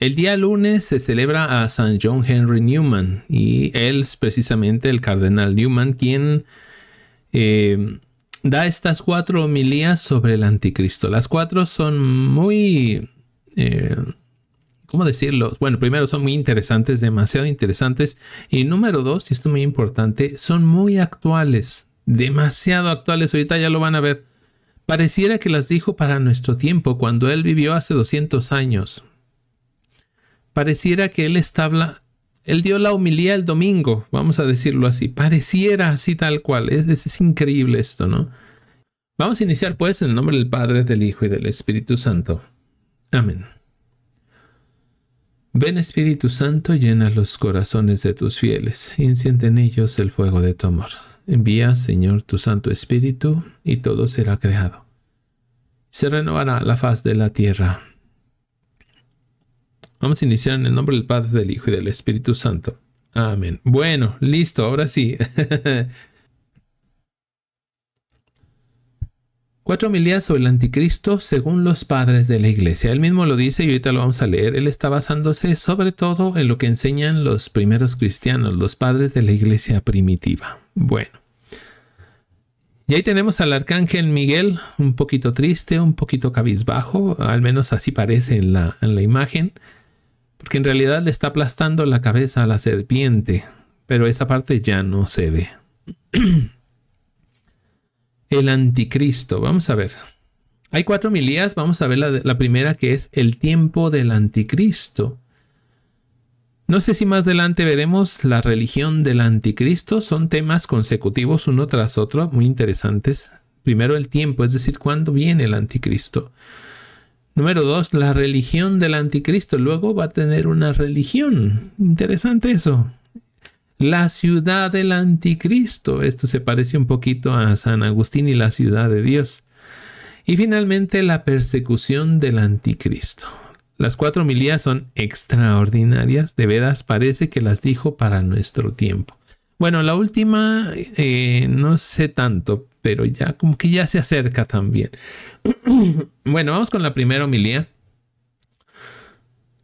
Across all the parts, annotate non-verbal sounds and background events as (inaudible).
El día lunes se celebra a San John Henry Newman y él es precisamente el cardenal Newman quien eh, da estas cuatro homilías sobre el anticristo. Las cuatro son muy... Eh, ¿Cómo decirlo? Bueno, primero son muy interesantes, demasiado interesantes. Y número dos, y esto es muy importante, son muy actuales, demasiado actuales. Ahorita ya lo van a ver. Pareciera que las dijo para nuestro tiempo, cuando él vivió hace 200 años pareciera que él estaba, él dio la homilía el domingo, vamos a decirlo así, pareciera así tal cual, es, es, increíble esto, ¿no? Vamos a iniciar pues en el nombre del Padre, del Hijo y del Espíritu Santo. Amén. Ven Espíritu Santo, llena los corazones de tus fieles, y enciende en ellos el fuego de tu amor. Envía, Señor, tu Santo Espíritu, y todo será creado. Se renovará la faz de la tierra Vamos a iniciar en el nombre del Padre, del Hijo y del Espíritu Santo. Amén. Bueno, listo, ahora sí. (laughs) Cuatro milías sobre el anticristo según los padres de la iglesia. Él mismo lo dice y ahorita lo vamos a leer. Él está basándose sobre todo en lo que enseñan los primeros cristianos, los padres de la iglesia primitiva. Bueno. Y ahí tenemos al arcángel Miguel, un poquito triste, un poquito cabizbajo, al menos así parece en la, en la imagen porque en realidad le está aplastando la cabeza a la serpiente, pero esa parte ya no se ve. (clears throat) el anticristo, vamos a ver. Hay cuatro milías, vamos a ver la, la primera que es el tiempo del anticristo. No sé si más adelante veremos la religión del anticristo, son temas consecutivos uno tras otro, muy interesantes. Primero el tiempo, es decir, cuándo viene el anticristo. Número dos, la religión del anticristo. Luego va a tener una religión. Interesante eso. La ciudad del anticristo. Esto se parece un poquito a San Agustín y la ciudad de Dios. Y finalmente, la persecución del anticristo. Las cuatro milías son extraordinarias. De veras, parece que las dijo para nuestro tiempo. Bueno, la última eh, no sé tanto, pero ya como que ya se acerca también. (clears throat) bueno, vamos con la primera homilía.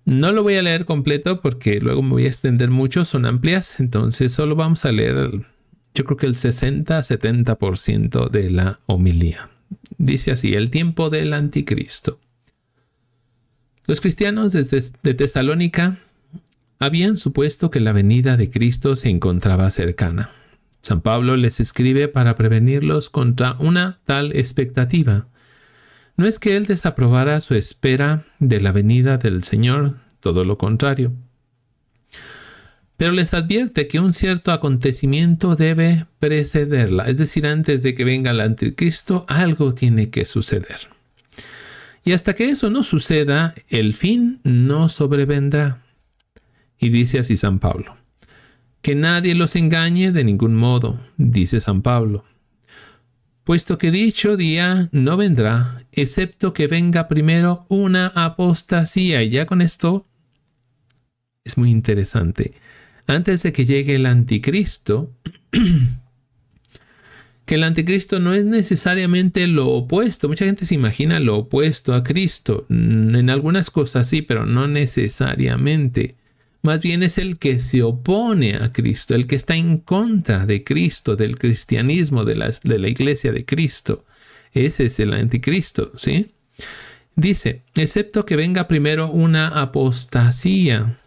No lo voy a leer completo porque luego me voy a extender mucho, son amplias, entonces solo vamos a leer yo creo que el 60-70% de la homilía. Dice así, el tiempo del anticristo. Los cristianos desde, de Tesalónica habían supuesto que la venida de Cristo se encontraba cercana San Pablo les escribe para prevenirlos contra una tal expectativa. No es que él desaprobara su espera de la venida del Señor, todo lo contrario. Pero les advierte que un cierto acontecimiento debe precederla, es decir, antes de que venga el anticristo, algo tiene que suceder. Y hasta que eso no suceda, el fin no sobrevendrá. Y dice así San Pablo. Que nadie los engañe de ningún modo, dice San Pablo. Puesto que dicho día no vendrá, excepto que venga primero una apostasía, y ya con esto es muy interesante. Antes de que llegue el anticristo, (clears throat) que el anticristo no es necesariamente lo opuesto. Mucha gente se imagina lo opuesto a Cristo. En algunas cosas sí, pero no necesariamente más bien es el que se opone a Cristo, el que está en contra de Cristo, del cristianismo, de la, iglesia de Cristo. Ese es el anticristo, ¿sí? Dice, excepto que venga primero una apostasía.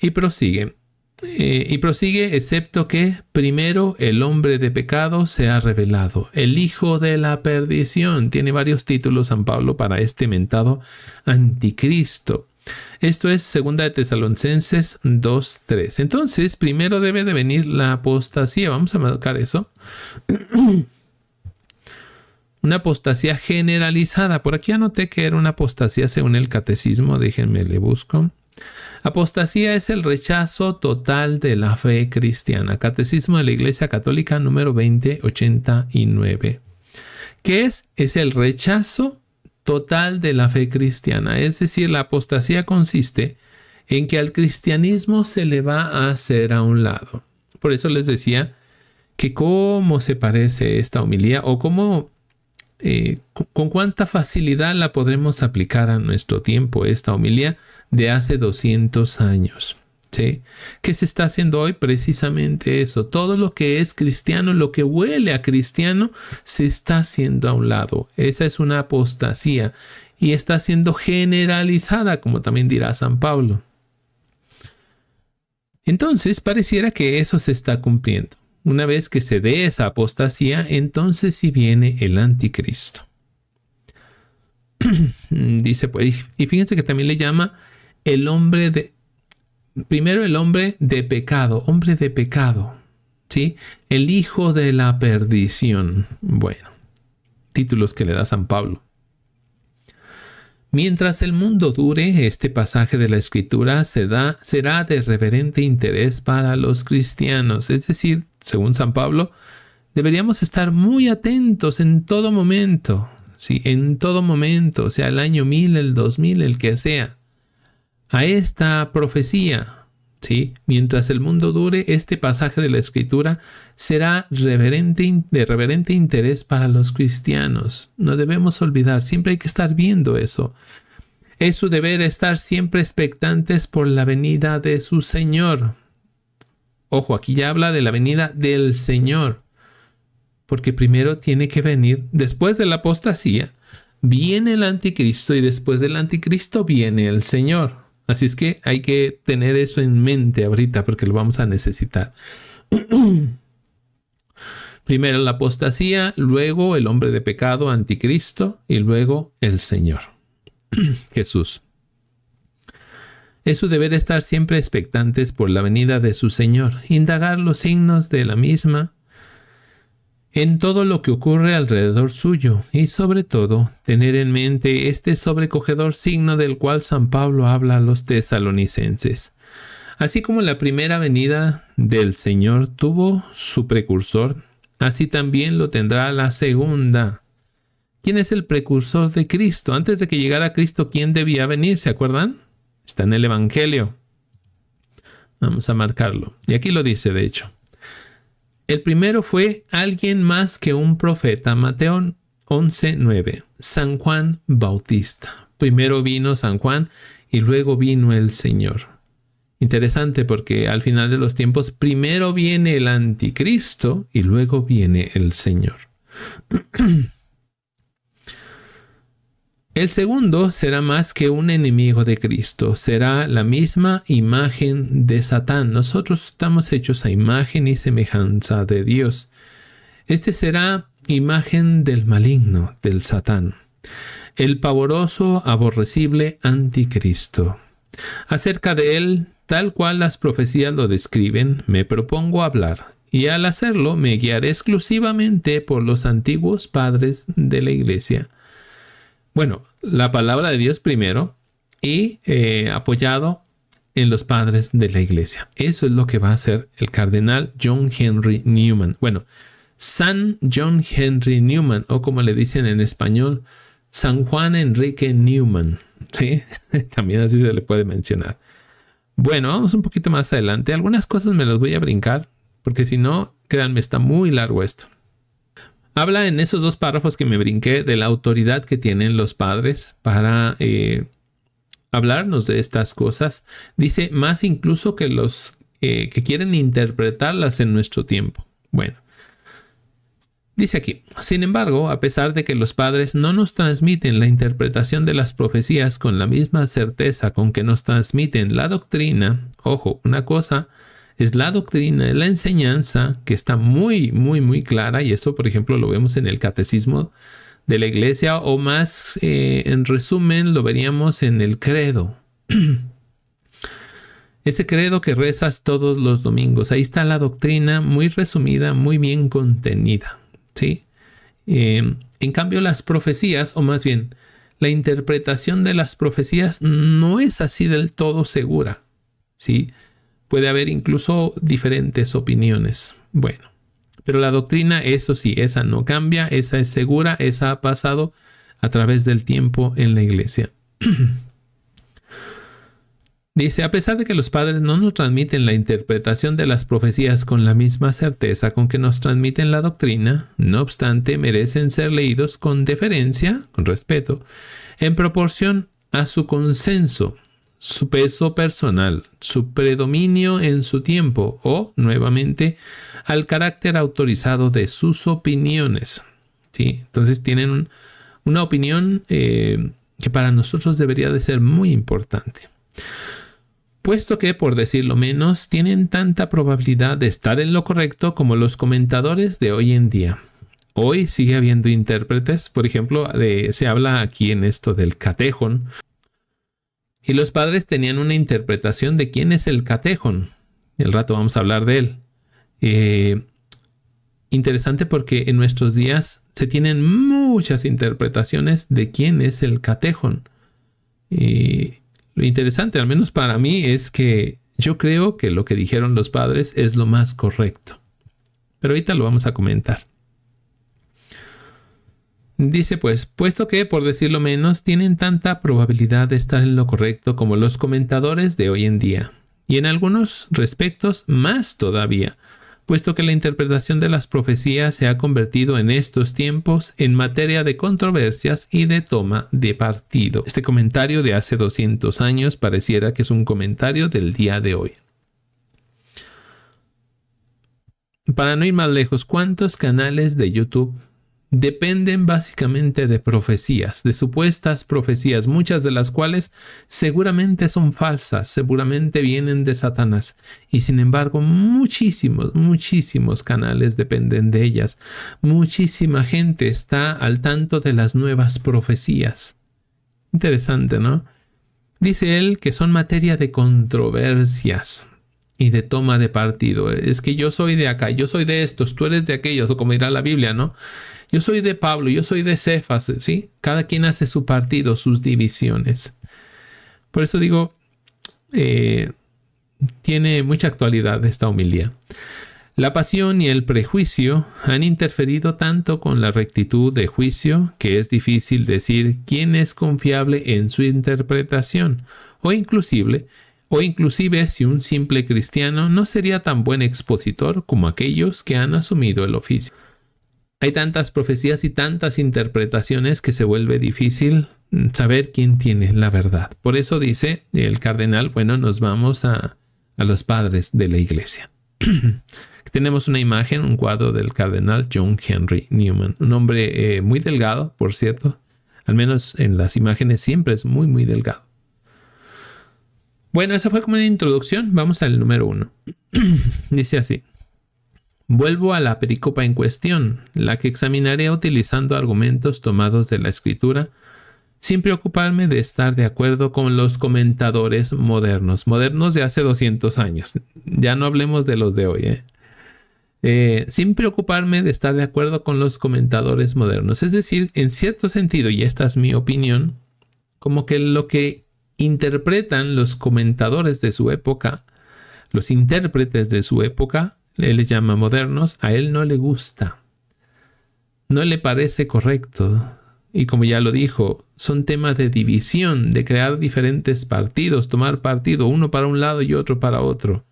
Y prosigue, eh, y prosigue, excepto que primero el hombre de pecado se ha revelado, el hijo de la perdición. Tiene varios títulos San Pablo para este mentado anticristo. Esto es segunda de Tesalonicenses 2.3. Entonces, primero debe de venir la apostasía. Vamos a marcar eso. (clears throat) una apostasía generalizada. Por aquí anoté que era una apostasía según el catecismo. Déjenme le busco. Apostasía es el rechazo total de la fe cristiana. Catecismo de la Iglesia Católica número 2089. ¿Qué es? Es el rechazo total de la fe cristiana. Es decir, la apostasía consiste en que al cristianismo se le va a hacer a un lado. Por eso les decía que cómo se parece esta homilía o cómo, eh, con cuánta facilidad la podremos aplicar a nuestro tiempo, esta homilía de hace 200 años. ¿Qué Que se está haciendo hoy precisamente eso. Todo lo que es cristiano, lo que huele a cristiano, se está haciendo a un lado. Esa es una apostasía y está siendo generalizada, como también dirá San Pablo. Entonces, pareciera que eso se está cumpliendo. Una vez que se dé esa apostasía, entonces sí viene el anticristo. (clears throat) Dice, pues, y fíjense que también le llama el hombre de, primero el hombre de pecado, hombre de pecado, ¿sí? El hijo de la perdición. Bueno, títulos que le da San Pablo. Mientras el mundo dure, este pasaje de la Escritura será de reverente interés para los cristianos. Es decir, según San Pablo, deberíamos estar muy atentos en todo momento. Sí, en todo momento, sea el año 1000, el 2000, el que sea a esta profecía. ¿sí? Mientras el mundo dure, este pasaje de la Escritura será reverente, de reverente interés para los cristianos. No debemos olvidar, siempre hay que estar viendo eso. Es su deber estar siempre expectantes por la venida de su Señor. Ojo, aquí ya habla de la venida del Señor, porque primero tiene que venir, después de la apostasía, viene el anticristo y después del anticristo viene el Señor. Así es que hay que tener eso en mente ahorita porque lo vamos a necesitar. (clears throat) Primero la apostasía, luego el hombre de pecado, anticristo, y luego el Señor, (clears throat) Jesús. Es su deber estar siempre expectantes por la venida de su Señor, indagar los signos de la misma, en todo lo que ocurre alrededor suyo y sobre todo tener en mente este sobrecogedor signo del cual San Pablo habla a los tesalonicenses. Así como la primera venida del Señor tuvo su precursor, así también lo tendrá la segunda. ¿Quién es el precursor de Cristo? Antes de que llegara Cristo, ¿quién debía venir? ¿Se acuerdan? Está en el Evangelio. Vamos a marcarlo. Y aquí lo dice, de hecho. El primero fue alguien más que un profeta, Mateo 11:9, San Juan Bautista. Primero vino San Juan y luego vino el Señor. Interesante porque al final de los tiempos primero viene el anticristo y luego viene el Señor. (clears throat) El segundo será más que un enemigo de Cristo, será la misma imagen de Satán. Nosotros estamos hechos a imagen y semejanza de Dios. Este será imagen del maligno, del Satán, el pavoroso, aborrecible anticristo. Acerca de él, tal cual las profecías lo describen, me propongo hablar, y al hacerlo me guiaré exclusivamente por los antiguos padres de la Iglesia bueno, la palabra de Dios primero y eh, apoyado en los padres de la iglesia. Eso es lo que va a hacer el cardenal John Henry Newman. Bueno, San John Henry Newman, o como le dicen en español, San Juan Enrique Newman. ¿sí? (laughs) También así se le puede mencionar. Bueno, vamos un poquito más adelante. Algunas cosas me las voy a brincar, porque si no, créanme, está muy largo esto. Habla en esos dos párrafos que me brinqué de la autoridad que tienen los padres para eh, hablarnos de estas cosas. Dice más incluso que los eh, que quieren interpretarlas en nuestro tiempo. Bueno, Dice aquí, sin embargo, a pesar de que los padres no nos transmiten la interpretación de las profecías con la misma certeza con que nos transmiten la doctrina, ojo, una cosa es la doctrina, de la enseñanza que está muy, muy, muy clara y eso, por ejemplo, lo vemos en el catecismo de la iglesia o más eh, en resumen lo veríamos en el credo. (clears throat) Ese credo que rezas todos los domingos. Ahí está la doctrina muy resumida, muy bien contenida. ¿sí? Em, en cambio, las profecías, o más bien, la interpretación de las profecías no es así del todo segura. ¿sí? Puede haber incluso diferentes opiniones. Bueno, pero la doctrina, eso sí, esa no cambia, esa es segura, esa ha pasado a través del tiempo en la iglesia. (clears throat) Dice, a pesar de que los padres no nos transmiten la interpretación de las profecías con la misma certeza con que nos transmiten la doctrina, no obstante merecen ser leídos con deferencia, con respeto, en proporción a su consenso su peso personal, su predominio en su tiempo o, nuevamente, al carácter autorizado de sus opiniones. Entonces tienen una opinión eh, que para nosotros debería de ser muy importante. Puesto que, por decirlo menos, tienen tanta probabilidad de estar en lo correcto como los comentadores de hoy en día. Hoy sigue habiendo intérpretes, por ejemplo, se habla aquí en esto del catejón, y los padres tenían una interpretación de quién es el catejón. El rato vamos a hablar de él. Eh, interesante porque en nuestros días se tienen muchas interpretaciones de quién es el catejón. Y eh, lo interesante, al menos para mí, es que yo creo que lo que dijeron los padres es lo más correcto. Pero ahorita lo vamos a comentar. Dice pues, puesto que, por decirlo menos, tienen tanta probabilidad de estar en lo correcto como los comentadores de hoy en día, y en algunos respectos más todavía, puesto que la interpretación de las profecías se ha convertido en estos tiempos en materia de controversias y de toma de partido. Este comentario de hace 200 años pareciera que es un comentario del día de hoy. Para no ir más lejos, ¿cuántos canales de YouTube dependen básicamente de profecías, de supuestas profecías, muchas de las cuales seguramente son falsas, seguramente vienen de Satanás, y sin embargo muchísimos, muchísimos canales dependen de ellas, muchísima gente está al tanto de las nuevas profecías. Interesante, ¿no? Dice él que son materia de controversias y de toma de partido. Es que yo soy de acá, yo soy de estos, tú eres de aquellos, o como dirá la Biblia, ¿no? Yo soy de Pablo, yo soy de Cefas, ¿sí? Cada quien hace su partido, sus divisiones. Por eso digo, eh, tiene mucha actualidad esta humildad. La pasión y el prejuicio han interferido tanto con la rectitud de juicio que es difícil decir quién es confiable en su interpretación o inclusive o inclusive si un simple cristiano no sería tan buen expositor como aquellos que han asumido el oficio. Hay tantas profecías y tantas interpretaciones que se vuelve difícil mm, saber quién tiene la verdad. Por eso dice el cardenal, bueno, nos vamos a, los padres de la iglesia. (clears throat) Tenemos una imagen, un cuadro del cardenal John Henry Newman, un hombre eh, muy delgado, por cierto, al menos en las imágenes siempre es muy, muy delgado. Bueno, esa fue como una introducción. Vamos al número uno. (clears throat) Dice así. Vuelvo a la pericopa en cuestión, la que examinaré utilizando argumentos tomados de la escritura, sin preocuparme de estar de acuerdo con los comentadores modernos, modernos de hace 200 años. Ya no hablemos de los de hoy, ¿eh? Eh, sin preocuparme de estar de acuerdo con los comentadores modernos. Es decir, en cierto sentido, y esta es mi opinión, como que lo que interpretan los comentadores de su época, los intérpretes de su época, él les llama modernos, a él no le gusta, no le parece correcto. Y como ya lo dijo, son temas de división, de crear diferentes partidos, tomar partido, uno para un lado y otro para otro.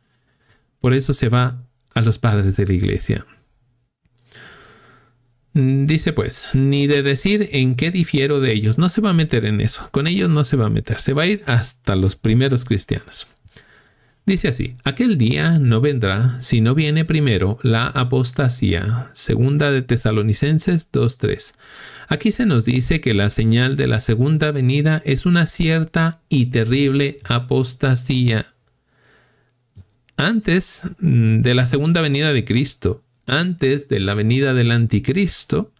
Por eso se va a los padres de la iglesia. Mm, dice pues, ni de decir en qué difiero de ellos, no se va a meter en eso, con ellos no se va a meter, se va a ir hasta los primeros cristianos. Dice así, aquel día no vendrá si no viene primero la apostasía. Segunda de Tesalonicenses 2.3. Aquí se nos dice que la señal de la segunda venida es una cierta y terrible apostasía. Antes mm, de la segunda venida de Cristo, antes de la venida del anticristo,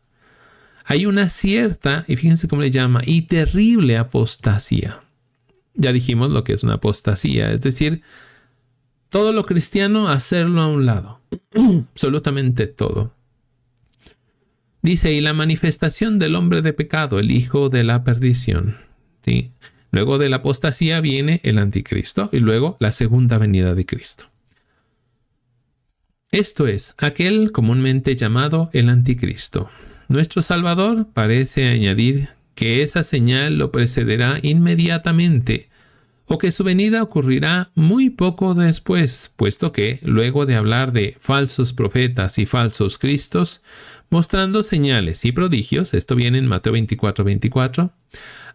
hay una cierta, y fíjense cómo le llama, y terrible apostasía. Ya dijimos lo que es una apostasía, es decir, todo lo cristiano hacerlo a un lado, (clears throat) absolutamente todo. Dice, y la manifestación del hombre de pecado, el hijo de la perdición. ¿Sí? Luego de la apostasía viene el anticristo y luego la segunda venida de Cristo. Esto es, aquel comúnmente llamado el anticristo. Nuestro Salvador parece añadir que esa señal lo precederá inmediatamente o que su venida ocurrirá muy poco después, puesto que, luego de hablar de falsos profetas y falsos cristos, mostrando señales y prodigios, esto viene en Mateo 24,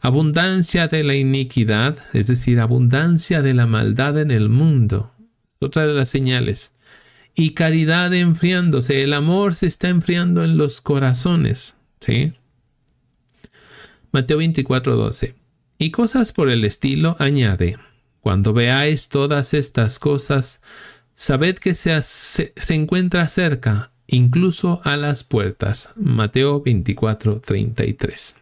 abundancia de la iniquidad, es decir, abundancia de la maldad en el mundo, otra de las señales, y caridad enfriándose. El amor se está enfriando en los corazones. Mateo 24, 12. Y cosas por el estilo añade. Cuando veáis todas estas cosas, sabed que se, se encuentra cerca, incluso a las puertas. Mateo 24, 33.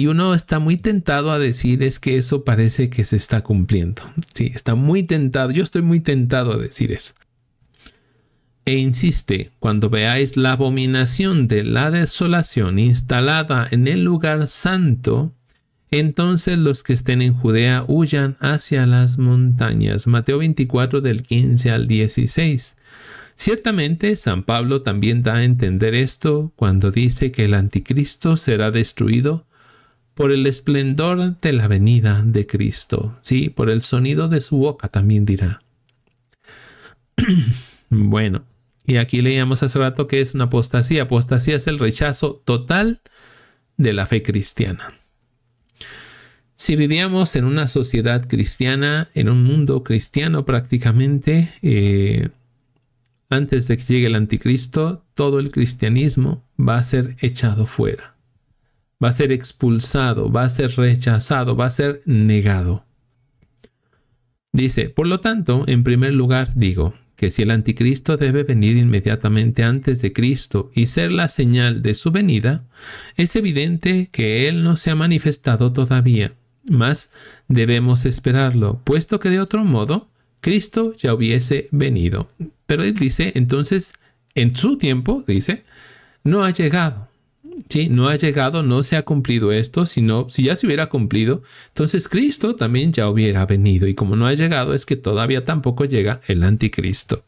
Y uno está muy tentado a decir es que eso parece que se está cumpliendo. Sí, está muy tentado. Yo estoy muy tentado a decir eso. E insiste, cuando veáis la abominación de la desolación instalada en el lugar santo, entonces los que estén en Judea huyan hacia las montañas. Mateo 24 del 15 al 16. Ciertamente, San Pablo también da a entender esto cuando dice que el anticristo será destruido por el esplendor de la venida de Cristo, sí, por el sonido de su boca también dirá. (clears throat) bueno, y aquí leíamos hace rato que es una apostasía. Apostasía es el rechazo total de la fe cristiana. Si vivíamos en una sociedad cristiana, en un mundo cristiano prácticamente, eh, antes de que llegue el anticristo, todo el cristianismo va a ser echado fuera va a ser expulsado, va a ser rechazado, va a ser negado. Dice, por lo tanto, en primer lugar digo que si el anticristo debe venir inmediatamente antes de Cristo y ser la señal de su venida, es evidente que Él no se ha manifestado todavía, mas debemos esperarlo, puesto que de otro modo, Cristo ya hubiese venido. Pero Él dice, entonces, en su tiempo, dice, no ha llegado. Sí, no ha llegado, no se ha cumplido esto, sino si ya se hubiera cumplido, entonces Cristo también ya hubiera venido. Y como no ha llegado, es que todavía tampoco llega el anticristo.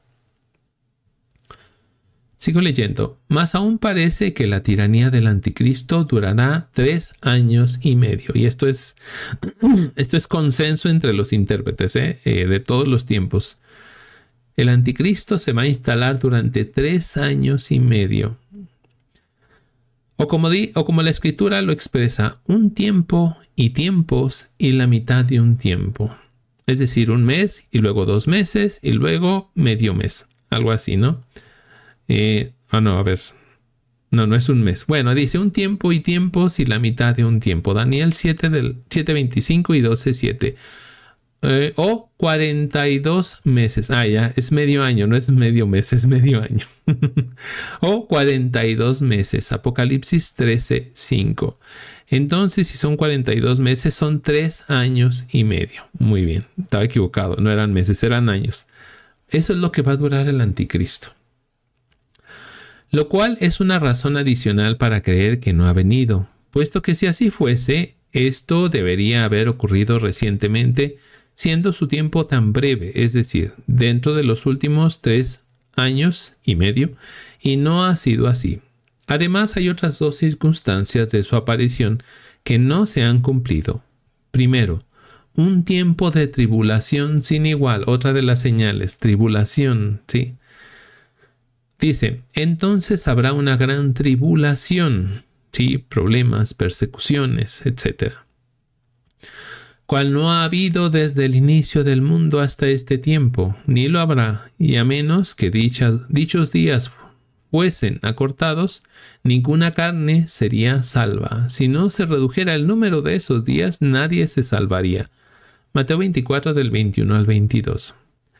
Sigo leyendo. Más aún parece que la tiranía del anticristo durará tres años y medio. Y esto es, (clears throat) esto es consenso entre los intérpretes ¿eh? Eh, de todos los tiempos. El anticristo se va a instalar durante tres años y medio. O como, la escritura lo expresa, un tiempo y tiempos y la mitad de un tiempo. Es decir, un mes y luego dos meses y luego medio mes. Algo así, ¿no? Eh, ah, no, a ver. No, no es un mes. Bueno, dice un tiempo y tiempos y la mitad de un tiempo. Daniel 7 del 7.25 y 12.7. Eh, o 42 meses. Ah, ya, es medio año, no es medio mes, es medio año. (laughs) o 42 meses. Apocalipsis 13, 5. Entonces, si son 42 meses, son 3 años y medio. Muy bien, estaba equivocado, no eran meses, eran años. Eso es lo que va a durar el anticristo. Lo cual es una razón adicional para creer que no ha venido, puesto que si así fuese, esto debería haber ocurrido recientemente siendo su tiempo tan breve, es decir, dentro de los últimos tres años y medio, y no ha sido así. Además, hay otras dos circunstancias de su aparición que no se han cumplido. Primero, un tiempo de tribulación sin igual, otra de las señales, tribulación, ¿sí? Dice, entonces habrá una gran tribulación, ¿sí? Problemas, persecuciones, etc cual no ha habido desde el inicio del mundo hasta este tiempo, ni lo habrá, y a menos que dichos días fuesen acortados, ninguna carne sería salva. Si no se redujera el número de esos días, nadie se salvaría. Mateo 24 del 21 al 22.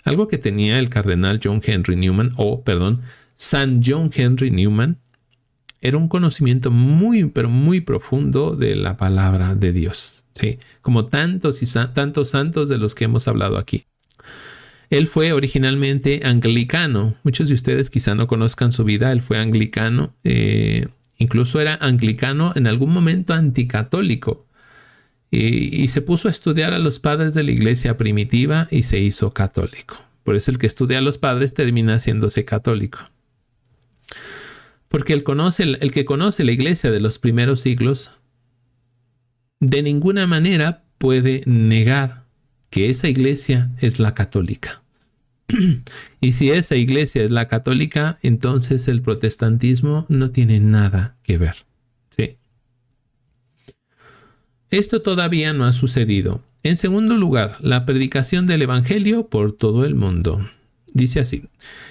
Algo que tenía el cardenal John Henry Newman, o perdón, San John Henry Newman, era un conocimiento muy, pero muy profundo de la palabra de Dios, ¿sí? como tantos y tantos santos de los que hemos hablado aquí. Él fue originalmente anglicano. Muchos de ustedes quizá no conozcan su vida. Él fue anglicano. Eh, incluso era anglicano en algún momento anticatólico. Eh, y, se puso a estudiar a los padres de la iglesia primitiva y se hizo católico. Por eso el que estudia a los padres termina haciéndose católico. Porque el, que conoce la iglesia de los primeros siglos, de ninguna manera puede negar que esa iglesia es la católica. (clears throat) y si esa iglesia es la católica, entonces el protestantismo no tiene nada que ver. ¿sí? Esto todavía no ha sucedido. En segundo lugar, la predicación del Evangelio por todo el mundo. Dice así,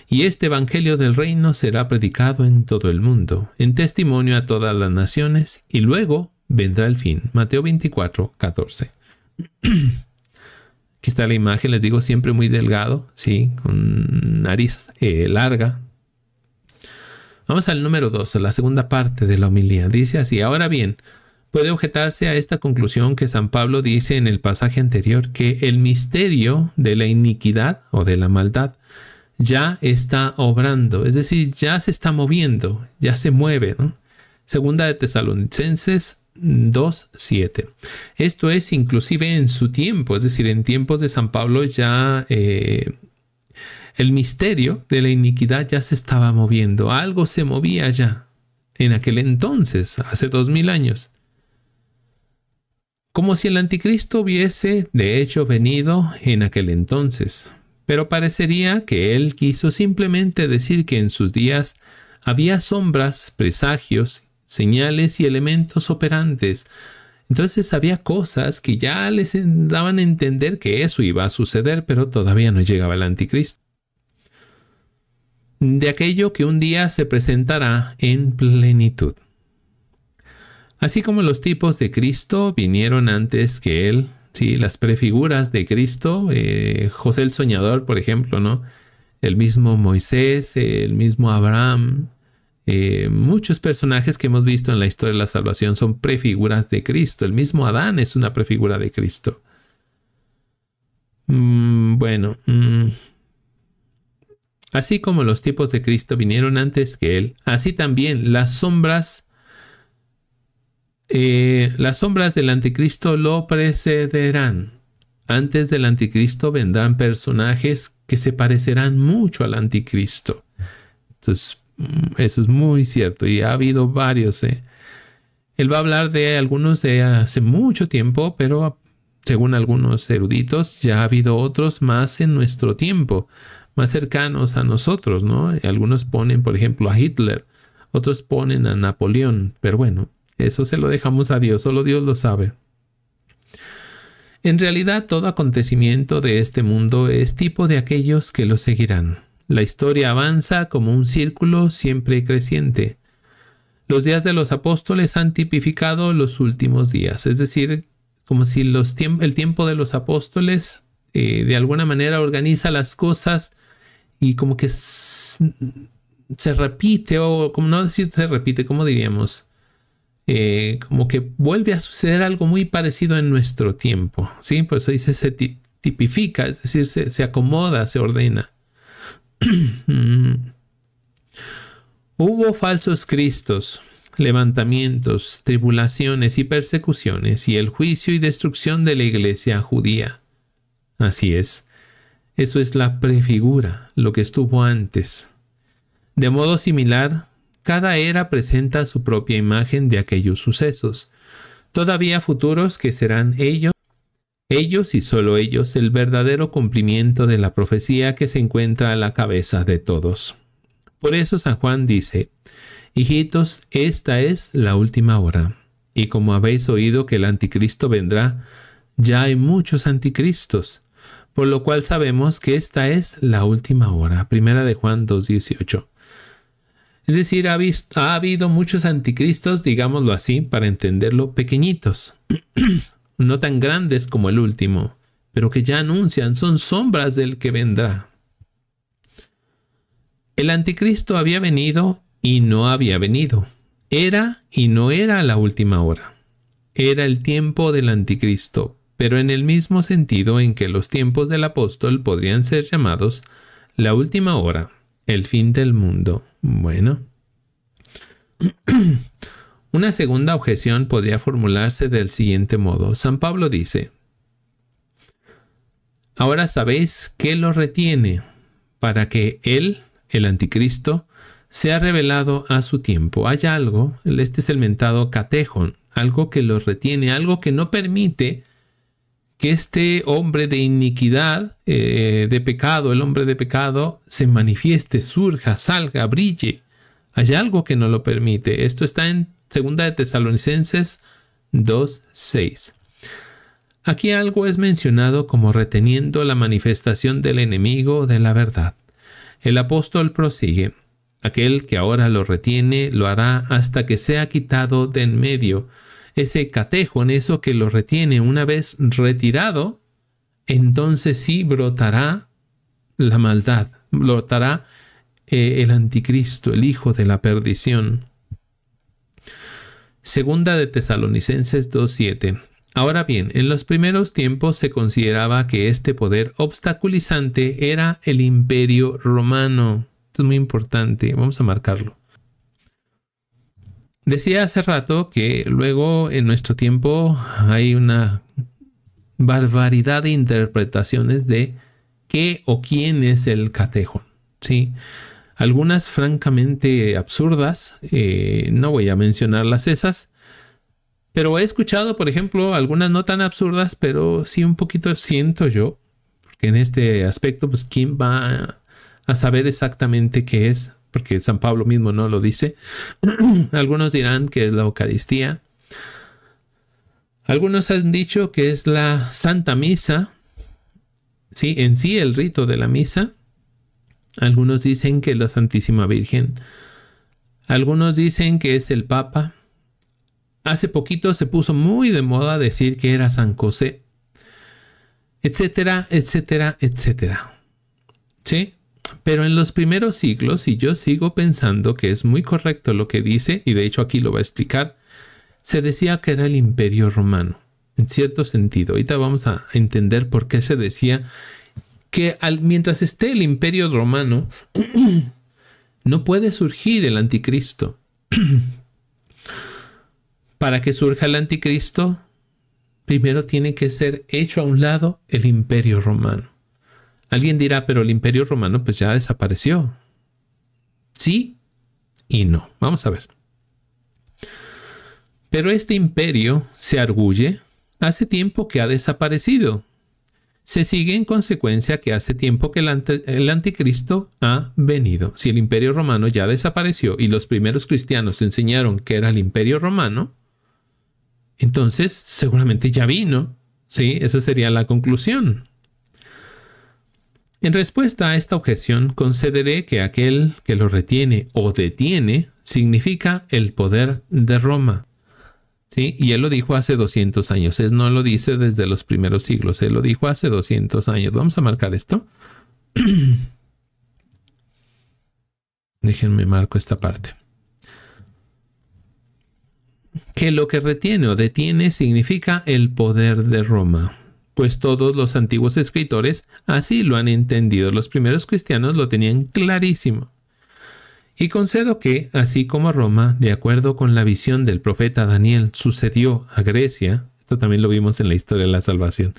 y este Evangelio del reino será predicado en todo el mundo, en testimonio a todas las naciones, y luego vendrá el fin. Mateo 24, 14. (clears throat) Aquí está la imagen, les digo, siempre muy delgado, ¿sí? Con nariz eh, larga. Vamos al número 2, a la segunda parte de la homilía. Dice así, ahora bien, puede objetarse a esta conclusión que San Pablo dice en el pasaje anterior, que el misterio de la iniquidad o de la maldad ya está obrando, es decir, ya se está moviendo, ya se mueve. Segunda de Tesalonicenses 2.7. Esto es inclusive en su tiempo, es decir, en tiempos de San Pablo ya eh, el misterio de la iniquidad ya se estaba moviendo, algo se movía ya en aquel entonces, hace dos mil años como si el anticristo hubiese de hecho venido en aquel entonces, pero parecería que él quiso simplemente decir que en sus días había sombras, presagios, señales y elementos operantes. Entonces había cosas que ya les daban a entender que eso iba a suceder, pero todavía no llegaba el anticristo. De aquello que un día se presentará en plenitud. Así como los tipos de Cristo vinieron antes que Él, ¿sí? las prefiguras de Cristo, eh, José el Soñador, por ejemplo, ¿no? el mismo Moisés, el mismo Abraham, eh, muchos personajes que hemos visto en la historia de la salvación son prefiguras de Cristo, el mismo Adán es una prefigura de Cristo. Mm, bueno, mm. así como los tipos de Cristo vinieron antes que Él, así también las sombras eh, las sombras del anticristo lo precederán. Antes del anticristo vendrán personajes que se parecerán mucho al anticristo. Entonces, mm, eso es muy cierto y ha habido varios. ¿eh? Él va a hablar de algunos de hace mucho tiempo, pero según algunos eruditos, ya ha habido otros más en nuestro tiempo, más cercanos a nosotros, ¿no? Algunos ponen, por ejemplo, a Hitler, otros ponen a Napoleón, pero bueno, eso se lo dejamos a Dios, solo Dios lo sabe. En realidad todo acontecimiento de este mundo es tipo de aquellos que lo seguirán. La historia avanza como un círculo siempre creciente. Los días de los apóstoles han tipificado los últimos días, es decir, como si los el tiempo de los apóstoles eh, de alguna manera organiza las cosas y como que se repite, o como no decir se repite, como diríamos, eh, como que vuelve a suceder algo muy parecido en nuestro tiempo, ¿sí? pues eso dice, se tipifica, es decir, se, se acomoda, se ordena. (clears throat) Hubo falsos cristos, levantamientos, tribulaciones y persecuciones, y el juicio y destrucción de la iglesia judía. Así es. Eso es la prefigura, lo que estuvo antes. De modo similar, cada era presenta su propia imagen de aquellos sucesos, todavía futuros que serán ellos, ellos y solo ellos, el verdadero cumplimiento de la profecía que se encuentra a la cabeza de todos. Por eso San Juan dice, Hijitos, esta es la última hora. Y como habéis oído que el anticristo vendrá, ya hay muchos anticristos, por lo cual sabemos que esta es la última hora. Primera de Juan 2.18. Es decir, ha, habido muchos anticristos, digámoslo así, para entenderlo, pequeñitos, (clears throat) no tan grandes como el último, pero que ya anuncian, son sombras del que vendrá. El anticristo había venido y no había venido. Era y no era la última hora. Era el tiempo del anticristo, pero en el mismo sentido en que los tiempos del apóstol podrían ser llamados la última hora, el fin del mundo. Bueno. (clears throat) Una segunda objeción podría formularse del siguiente modo. San Pablo dice, ahora sabéis qué lo retiene para que él, el anticristo, sea revelado a su tiempo. Hay algo, este es el mentado catejón, algo que lo retiene, algo que no permite que este hombre de iniquidad, eh, de pecado, el hombre de pecado, se manifieste, surja, salga, brille. Hay algo que no lo permite. Esto está en 2 de Tesalonicenses 2.6. Aquí algo es mencionado como reteniendo la manifestación del enemigo de la verdad. El apóstol prosigue, aquel que ahora lo retiene lo hará hasta que sea quitado de en medio, ese catejo, en eso que lo retiene. Una vez retirado, entonces sí brotará la maldad, brotará eh, el anticristo, el hijo de la perdición. Segunda de Tesalonicenses 2.7. Ahora bien, en los primeros tiempos se consideraba que este poder obstaculizante era el imperio romano. es muy importante, vamos a marcarlo. Decía hace rato que luego en nuestro tiempo hay una barbaridad de interpretaciones de qué o quién es el catejón. ¿sí? Algunas francamente absurdas, eh, no voy a mencionarlas esas, pero he escuchado, por ejemplo, algunas no tan absurdas, pero sí un poquito siento yo, porque en este aspecto, pues, ¿quién va a saber exactamente qué es porque San Pablo mismo no lo dice. (clears throat) Algunos dirán que es la Eucaristía. Algunos han dicho que es la Santa Misa, sí, en sí el rito de la misa. Algunos dicen que es la Santísima Virgen. Algunos dicen que es el Papa. Hace poquito se puso muy de moda decir que era San José. Etcétera, etcétera, etcétera. ¿Sí? Pero en los primeros siglos, y yo sigo pensando que es muy correcto lo que dice, y de hecho aquí lo va a explicar, se decía que era el imperio romano, en cierto sentido. Ahorita vamos a entender por qué se decía que mientras esté el imperio romano, (clears throat) no puede surgir el anticristo. (clears throat) Para que surja el anticristo, primero tiene que ser hecho a un lado el imperio romano. Alguien dirá, pero el imperio romano pues ya desapareció. Sí y no. Vamos a ver. Pero este imperio, se arguye, hace tiempo que ha desaparecido. Se sigue en consecuencia que hace tiempo que el, anticristo ha venido. Si el imperio romano ya desapareció y los primeros cristianos enseñaron que era el imperio romano, entonces seguramente ya vino. Sí, esa sería la conclusión. En respuesta a esta objeción, concederé que aquel que lo retiene o detiene significa el poder de Roma. ¿Sí? Y él lo dijo hace 200 años. Él no lo dice desde los primeros siglos. Él lo dijo hace 200 años. Vamos a marcar esto. (clears throat) Déjenme marco esta parte. Que lo que retiene o detiene significa el poder de Roma pues todos los antiguos escritores así lo han entendido. Los primeros cristianos lo tenían clarísimo. Y concedo que, así como Roma, de acuerdo con la visión del profeta Daniel, sucedió a Grecia, esto también lo vimos en la historia de la salvación,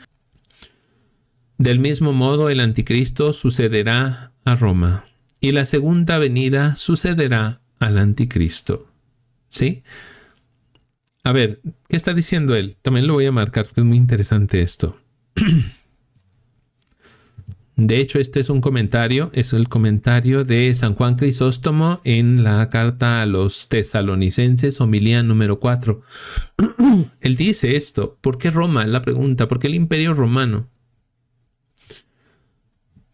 del mismo modo el anticristo sucederá a Roma y la segunda venida sucederá al anticristo. ¿Sí? A ver, ¿qué está diciendo él? También lo voy a marcar porque es muy interesante esto. (clears throat) De hecho, este es un comentario, es el comentario de San Juan Crisóstomo en la carta a los tesalonicenses, homilía número 4. (clears throat) Él dice esto, ¿por qué Roma? La pregunta, ¿por qué el imperio romano?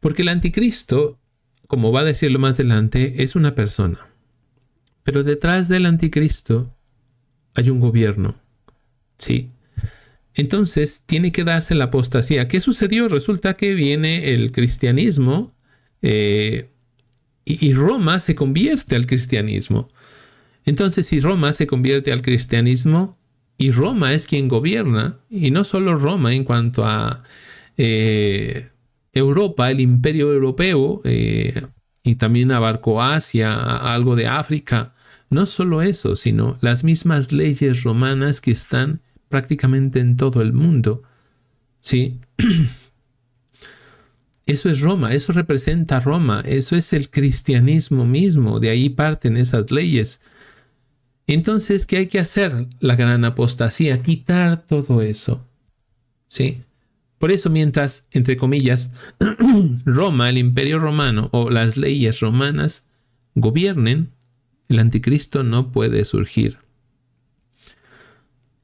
Porque el anticristo, como va a decirlo más adelante, es una persona. Pero detrás del anticristo hay un gobierno, ¿sí? Entonces tiene que darse la apostasía. ¿Qué sucedió? Resulta que viene el cristianismo eh, y, Roma se convierte al cristianismo. Entonces si Roma se convierte al cristianismo, y Roma es quien gobierna, y no solo Roma en cuanto a eh, Europa, el imperio europeo, eh, y también abarcó Asia, algo de África. No solo eso, sino las mismas leyes romanas que están prácticamente en todo el mundo. ¿Sí? (clears throat) Eso es Roma, eso representa Roma, eso es el cristianismo mismo, de ahí parten esas leyes. Entonces, ¿qué hay que hacer? La gran apostasía, quitar todo eso. ¿Sí? Por eso, mientras, entre comillas, (clears throat) Roma, el imperio romano o las leyes romanas gobiernen, el anticristo no puede surgir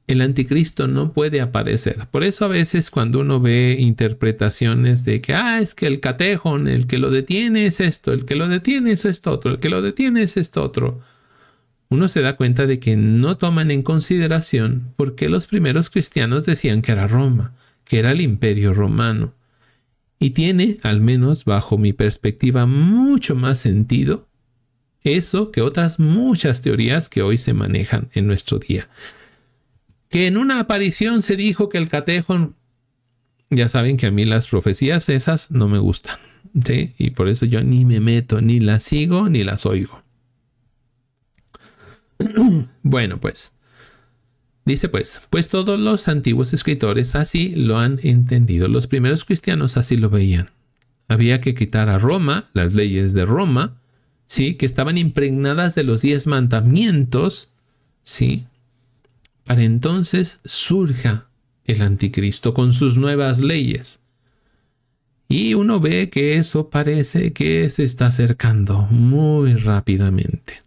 el anticristo no puede aparecer. Por eso a veces cuando uno ve interpretaciones de que, ah, es que el catejón, el que lo detiene es esto, el que lo detiene es esto otro, el que lo detiene es esto otro, uno se da cuenta de que no toman en consideración por qué los primeros cristianos decían que era Roma, que era el imperio romano. Y tiene, al menos bajo mi perspectiva, mucho más sentido eso que otras muchas teorías que hoy se manejan en nuestro día que en una aparición se dijo que el catejón, ya saben que a mí las profecías esas no me gustan, ¿sí? Y por eso yo ni me meto, ni las sigo, ni las oigo. (clears throat) bueno, pues. Dice pues, pues todos los antiguos escritores así lo han entendido. Los primeros cristianos así lo veían. Había que quitar a Roma, las leyes de Roma, sí, que estaban impregnadas de los diez mandamientos, sí, para entonces surja el anticristo con sus nuevas leyes. Y uno ve que eso parece que se está acercando muy rápidamente.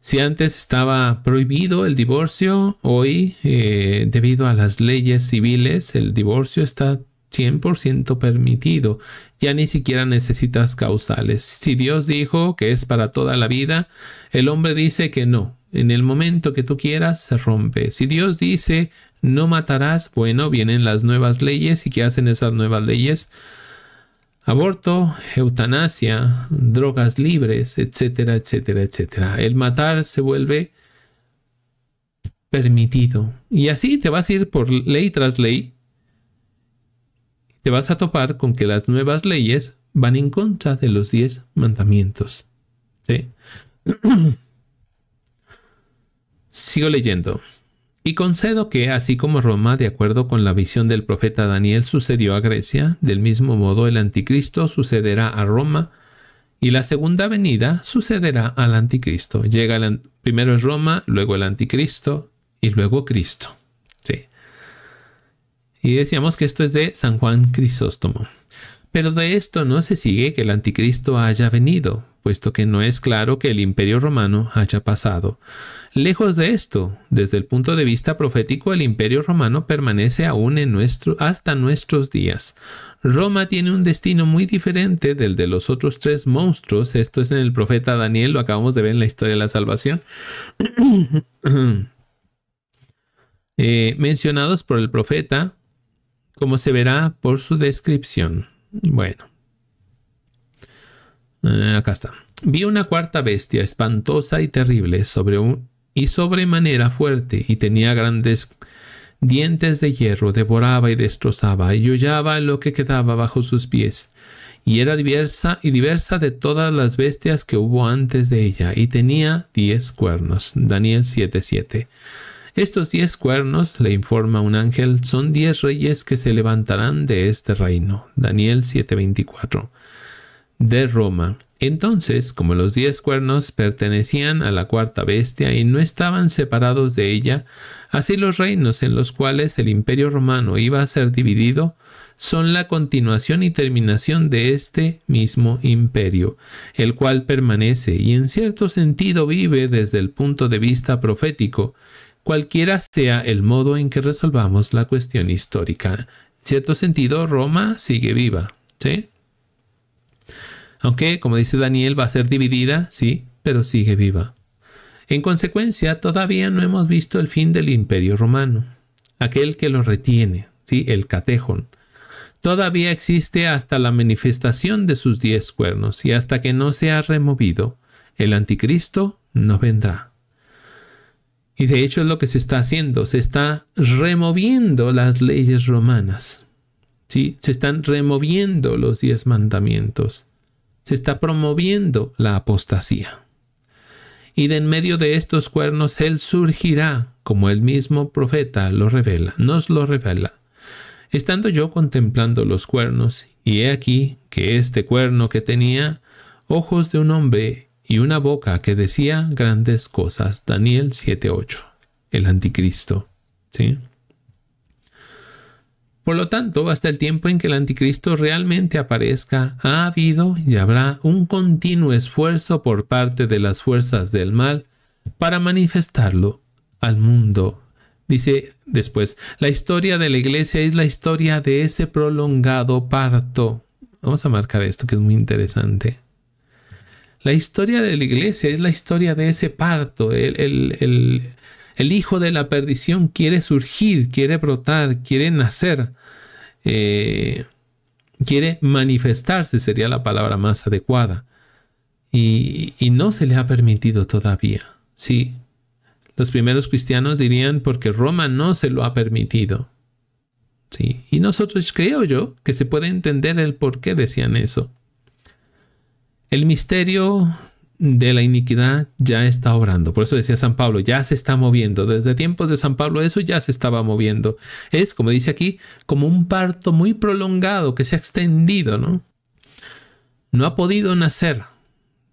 Si antes estaba prohibido el divorcio, hoy, eh, debido a las leyes civiles, el divorcio está 100% permitido. Ya ni siquiera necesitas causales. Si Dios dijo que es para toda la vida, el hombre dice que no, en el momento que tú quieras se rompe. Si Dios dice no matarás, bueno, vienen las nuevas leyes y ¿qué hacen esas nuevas leyes? Aborto, eutanasia, drogas libres, etcétera, etcétera, etcétera. El matar se vuelve permitido. Y así te vas a ir por ley tras ley. Te vas a topar con que las nuevas leyes van en contra de los diez mandamientos. ¿Sí? (clears throat) Sigo leyendo. Y concedo que, así como Roma, de acuerdo con la visión del profeta Daniel, sucedió a Grecia, del mismo modo el anticristo sucederá a Roma, y la segunda venida sucederá al anticristo. Llega primero es Roma, luego el anticristo y luego Cristo. Sí. Y decíamos que esto es de San Juan Crisóstomo. Pero de esto no se sigue que el anticristo haya venido, puesto que no es claro que el imperio romano haya pasado Lejos de esto, desde el punto de vista profético, el imperio romano permanece aún en nuestro, hasta nuestros días. Roma tiene un destino muy diferente del de los otros tres monstruos. Esto es en el profeta Daniel, lo acabamos de ver en la historia de la salvación. (clears throat) Eh, mencionados por el profeta, como se verá por su descripción. Bueno. Eh, acá está. Vi una cuarta bestia espantosa y terrible sobre un, y sobremanera fuerte, y tenía grandes dientes de hierro, devoraba y destrozaba, y hollaba lo que quedaba bajo sus pies. Y era diversa y diversa de todas las bestias que hubo antes de ella, y tenía diez cuernos. Daniel 7:7. Estos diez cuernos, le informa un ángel, son diez reyes que se levantarán de este reino. Daniel 7:24. De Roma. Entonces, como los diez cuernos pertenecían a la cuarta bestia y no estaban separados de ella, así los reinos en los cuales el imperio romano iba a ser dividido son la continuación y terminación de este mismo imperio, el cual permanece y en cierto sentido vive desde el punto de vista profético, cualquiera sea el modo en que resolvamos la cuestión histórica. En cierto sentido, Roma sigue viva, ¿sí? Aunque, como dice Daniel, va a ser dividida, sí, pero sigue viva. En consecuencia, todavía no hemos visto el fin del imperio romano, aquel que lo retiene, sí, el catejón. Todavía existe hasta la manifestación de sus diez cuernos y hasta que no sea removido, el anticristo no vendrá. Y de hecho es lo que se está haciendo, se está removiendo las leyes romanas. ¿sí? Se están removiendo los diez mandamientos se está promoviendo la apostasía. Y de en medio de estos cuernos Él surgirá, como el mismo profeta lo revela, nos lo revela. Estando yo contemplando los cuernos, y he aquí que este cuerno que tenía ojos de un hombre y una boca que decía grandes cosas. Daniel 7:8. El anticristo. ¿Sí? Por lo tanto, hasta el tiempo en que el anticristo realmente aparezca, ha habido y habrá un continuo esfuerzo por parte de las fuerzas del mal para manifestarlo al mundo. Dice después, la historia de la iglesia es la historia de ese prolongado parto. Vamos a marcar esto que es muy interesante. La historia de la iglesia es la historia de ese parto, el, el hijo de la perdición quiere surgir, quiere brotar, quiere nacer, eh, quiere manifestarse, sería la palabra más adecuada. Y, no se le ha permitido todavía. Sí, los primeros cristianos dirían porque Roma no se lo ha permitido. Sí, y nosotros creo yo que se puede entender el por qué decían eso. El misterio de la iniquidad ya está obrando. Por eso decía San Pablo, ya se está moviendo. Desde tiempos de San Pablo eso ya se estaba moviendo. Es, como dice aquí, como un parto muy prolongado que se ha extendido, ¿no? No ha podido nacer,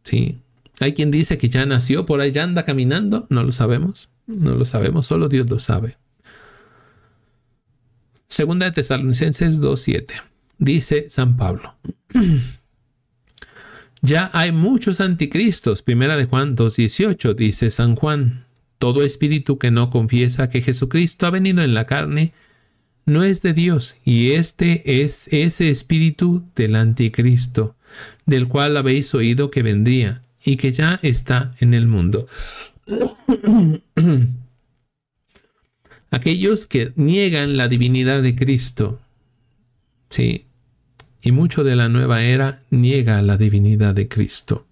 ¿sí? Hay quien dice que ya nació, por ahí ya anda caminando, no lo sabemos, no lo sabemos, solo Dios lo sabe. Segunda de Tesalonicenses 2.7, dice San Pablo. (clears throat) Ya hay muchos anticristos. Primera de Juan 2.18 dice San Juan. Todo espíritu que no confiesa que Jesucristo ha venido en la carne no es de Dios, y este es ese espíritu del anticristo, del cual habéis oído que vendría y que ya está en el mundo. (clears throat) Aquellos que niegan la divinidad de Cristo, sí, y mucho de la nueva era niega la divinidad de Cristo.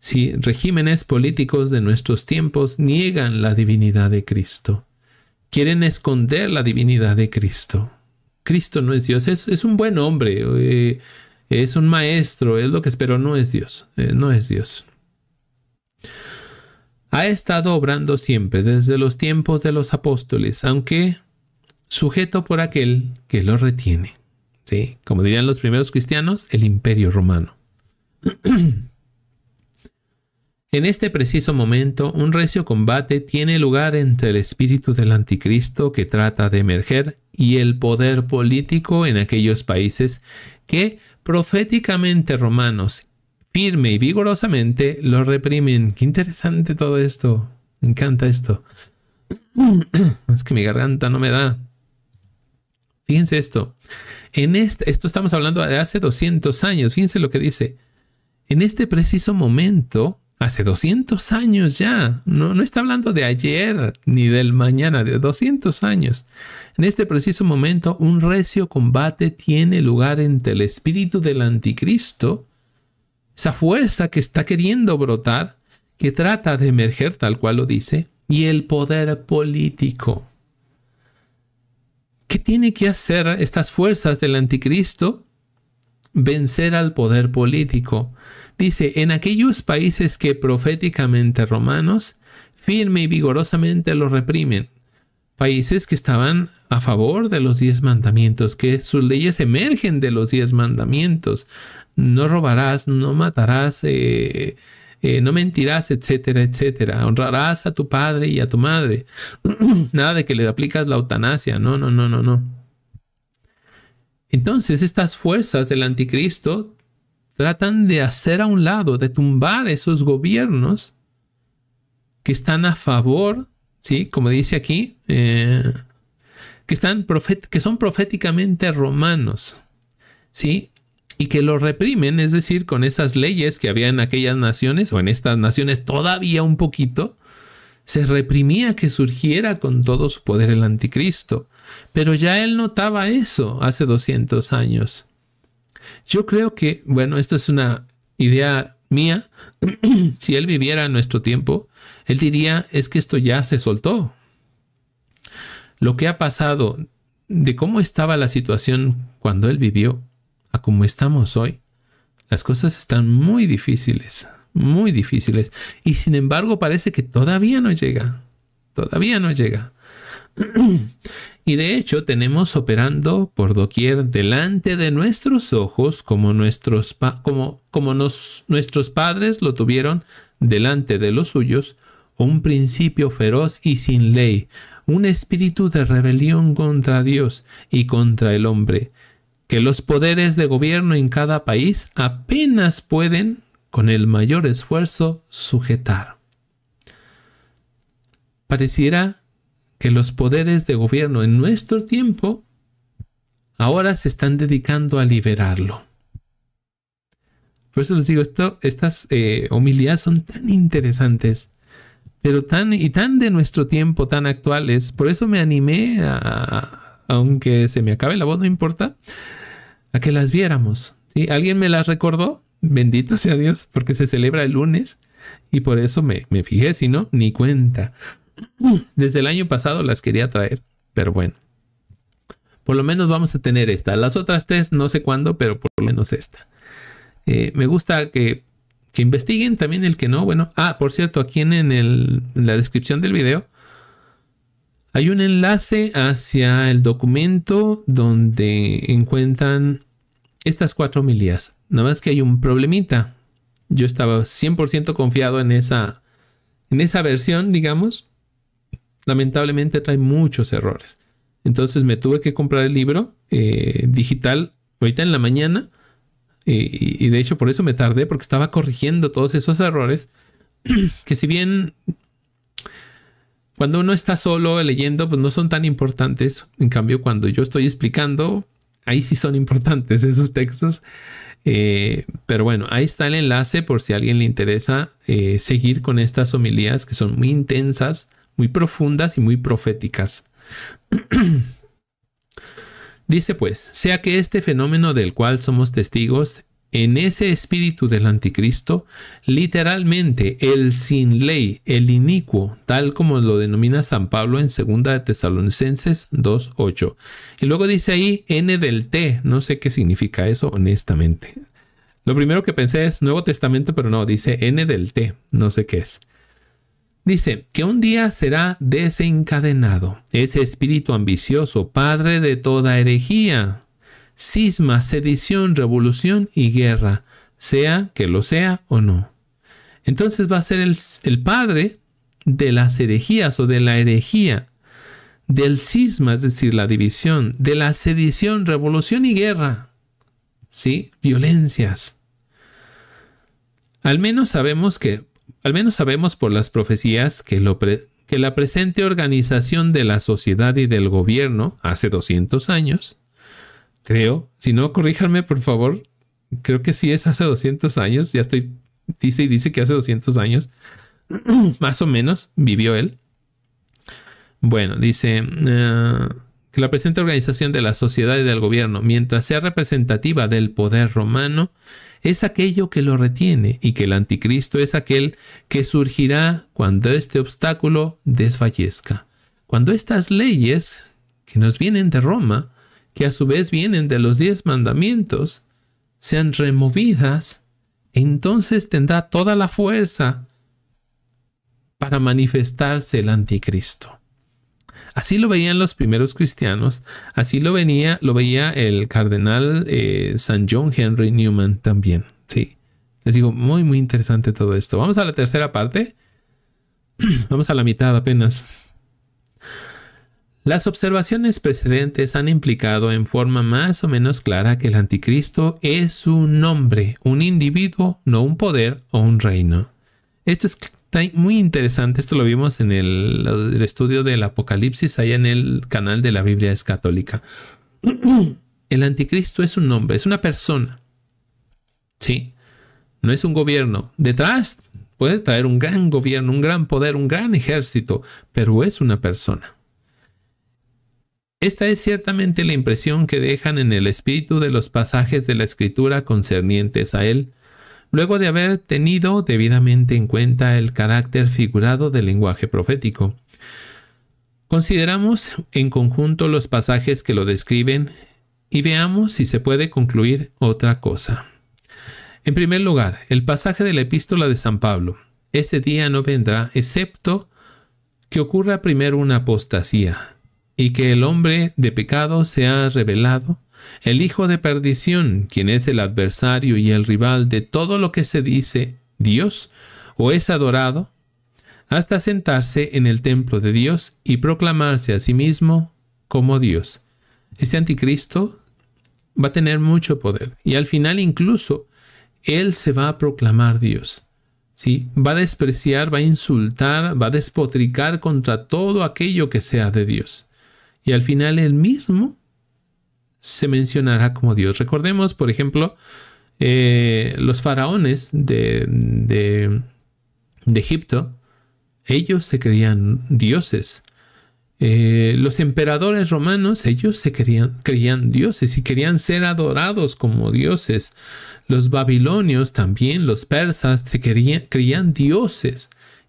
Si regímenes políticos de nuestros tiempos niegan la divinidad de Cristo, quieren esconder la divinidad de Cristo. Cristo no es Dios, es, un buen hombre, eh, es un maestro, es lo que espero, no es Dios, eh, no es Dios. Ha estado obrando siempre desde los tiempos de los apóstoles, aunque sujeto por aquel que lo retiene. ¿sí? Como dirían los primeros cristianos, el imperio romano. (clears throat) en este preciso momento, un recio combate tiene lugar entre el espíritu del anticristo que trata de emerger y el poder político en aquellos países que proféticamente romanos, firme y vigorosamente, lo reprimen. Qué interesante todo esto. Me encanta esto. (clears throat) es que mi garganta no me da. Fíjense esto. Este, esto estamos hablando de hace 200 años, fíjense lo que dice. En este preciso momento, hace 200 años ya, no, no está hablando de ayer ni del mañana, de 200 años. En este preciso momento, un recio combate tiene lugar entre el espíritu del anticristo, esa fuerza que está queriendo brotar, que trata de emerger tal cual lo dice, y el poder político. ¿Qué tiene que hacer estas fuerzas del anticristo? Vencer al poder político. Dice, en aquellos países que proféticamente romanos, firme y vigorosamente lo reprimen. Países que estaban a favor de los diez mandamientos, que sus leyes emergen de los diez mandamientos. No robarás, no matarás, eh, eh, no mentirás, etcétera, etcétera. Honrarás a tu padre y a tu madre. (clears throat) Nada de que le aplicas la eutanasia, no, no, no, no, no. Entonces estas fuerzas del anticristo tratan de hacer a un lado, de tumbar esos gobiernos que están a favor, ¿sí? Como dice aquí, eh, que, están que son proféticamente romanos, ¿sí? y que lo reprimen, es decir, con esas leyes que había en aquellas naciones o en estas naciones todavía un poquito, se reprimía que surgiera con todo su poder el anticristo. Pero ya él notaba eso hace 200 años. Yo creo que, bueno, esto es una idea mía, (clears throat) si él viviera en nuestro tiempo, él diría, es que esto ya se soltó. Lo que ha pasado, de cómo estaba la situación cuando él vivió, como estamos hoy, las cosas están muy difíciles, muy difíciles. Y sin embargo parece que todavía no llega, todavía no llega. (clears throat) y de hecho tenemos operando por doquier delante de nuestros ojos como nuestros, como, como nos, nuestros padres lo tuvieron delante de los suyos, un principio feroz y sin ley, un espíritu de rebelión contra Dios y contra el hombre, que los poderes de gobierno en cada país apenas pueden, con el mayor esfuerzo, sujetar. Pareciera que los poderes de gobierno en nuestro tiempo ahora se están dedicando a liberarlo. Por eso les digo, esto, estas eh, homilías son tan interesantes, pero tan y tan de nuestro tiempo, tan actuales. Por eso me animé a, aunque se me acabe la voz, no importa, a que las viéramos. si ¿Alguien me las recordó? Bendito sea Dios, porque se celebra el lunes y por eso me, me fijé, si no, ni cuenta. Desde el año pasado las quería traer, pero bueno. Por lo menos vamos a tener esta. Las otras tres no sé cuándo, pero por lo menos esta. Eh, me gusta que, que, investiguen también el que no. Bueno, ah, por cierto, aquí en, en la descripción del video hay un enlace hacia el documento donde encuentran estas cuatro milías. Nada más que hay un problemita. Yo estaba 100% confiado en esa, en esa versión, digamos. Lamentablemente trae muchos errores. Entonces me tuve que comprar el libro eh, digital ahorita en la mañana. y de hecho por eso me tardé porque estaba corrigiendo todos esos errores. (clears throat) que si bien cuando uno está solo leyendo, pues no son tan importantes. En cambio, cuando yo estoy explicando, ahí sí son importantes (laughs) esos textos. Eh, pero bueno, ahí está el enlace por si a alguien le interesa eh, seguir con estas homilías que son muy intensas, muy profundas y muy proféticas. (clears throat) Dice pues, sea que este fenómeno del cual somos testigos en ese espíritu del anticristo, literalmente el sin ley, el inicuo, tal como lo denomina San Pablo en 2 de Tesalonicenses 2.8. Y luego dice ahí N del T, no sé qué significa eso honestamente. Lo primero que pensé es Nuevo Testamento, pero no, dice N del T, no sé qué es. Dice que un día será desencadenado ese espíritu ambicioso, padre de toda herejía cisma, sedición, revolución y guerra, sea que lo sea o no. Entonces va a ser el, padre de las herejías o de la herejía, del cisma, es decir, la división, de la sedición, revolución y guerra. ¿Sí? Violencias. Al menos sabemos que, al menos sabemos por las profecías que, que la presente organización de la sociedad y del gobierno, hace 200 años, creo. Si no, corríjanme, por favor. Creo que sí es hace 200 años. Ya estoy. Dice y dice que hace 200 años. (clears throat) más o menos vivió él. Bueno, dice. Eh, que la presente organización de la sociedad y del gobierno, mientras sea representativa del poder romano, es aquello que lo retiene y que el anticristo es aquel que surgirá cuando este obstáculo desfallezca. Cuando estas leyes que nos vienen de Roma que a su vez vienen de los diez mandamientos, sean removidas, entonces tendrá toda la fuerza para manifestarse el anticristo. Así lo veían los primeros cristianos, así lo, venía, lo veía el cardenal eh, San John Henry Newman también. Sí, les digo, muy, muy interesante todo esto. Vamos a la tercera parte. (clears throat) Vamos a la mitad apenas. Las observaciones precedentes han implicado en forma más o menos clara que el anticristo es un hombre, un individuo, no un poder o un reino. Esto es muy interesante, esto lo vimos en el, estudio del Apocalipsis allá en el canal de la Biblia es católica. (clears throat) El anticristo es un hombre, es una persona. Sí, no es un gobierno. Detrás puede traer un gran gobierno, un gran poder, un gran ejército, pero es una persona. Esta es ciertamente la impresión que dejan en el espíritu de los pasajes de la escritura concernientes a él, luego de haber tenido debidamente en cuenta el carácter figurado del lenguaje profético. Consideramos en conjunto los pasajes que lo describen y veamos si se puede concluir otra cosa. En primer lugar, el pasaje de la epístola de San Pablo. Ese día no vendrá excepto que ocurra primero una apostasía, y que el hombre de pecado se ha revelado, el hijo de perdición, quien es el adversario y el rival de todo lo que se dice Dios o es adorado, hasta sentarse en el templo de Dios y proclamarse a sí mismo como Dios. Este anticristo va a tener mucho poder y al final incluso él se va a proclamar Dios. ¿sí? Va a despreciar, va a insultar, va a despotricar contra todo aquello que sea de Dios y al final él mismo se mencionará como Dios. Recordemos, por ejemplo, eh, los faraones de, Egipto, ellos se creían dioses. Eh, los emperadores romanos, ellos se creían, dioses y querían ser adorados como dioses. Los babilonios también, los persas, se creían dioses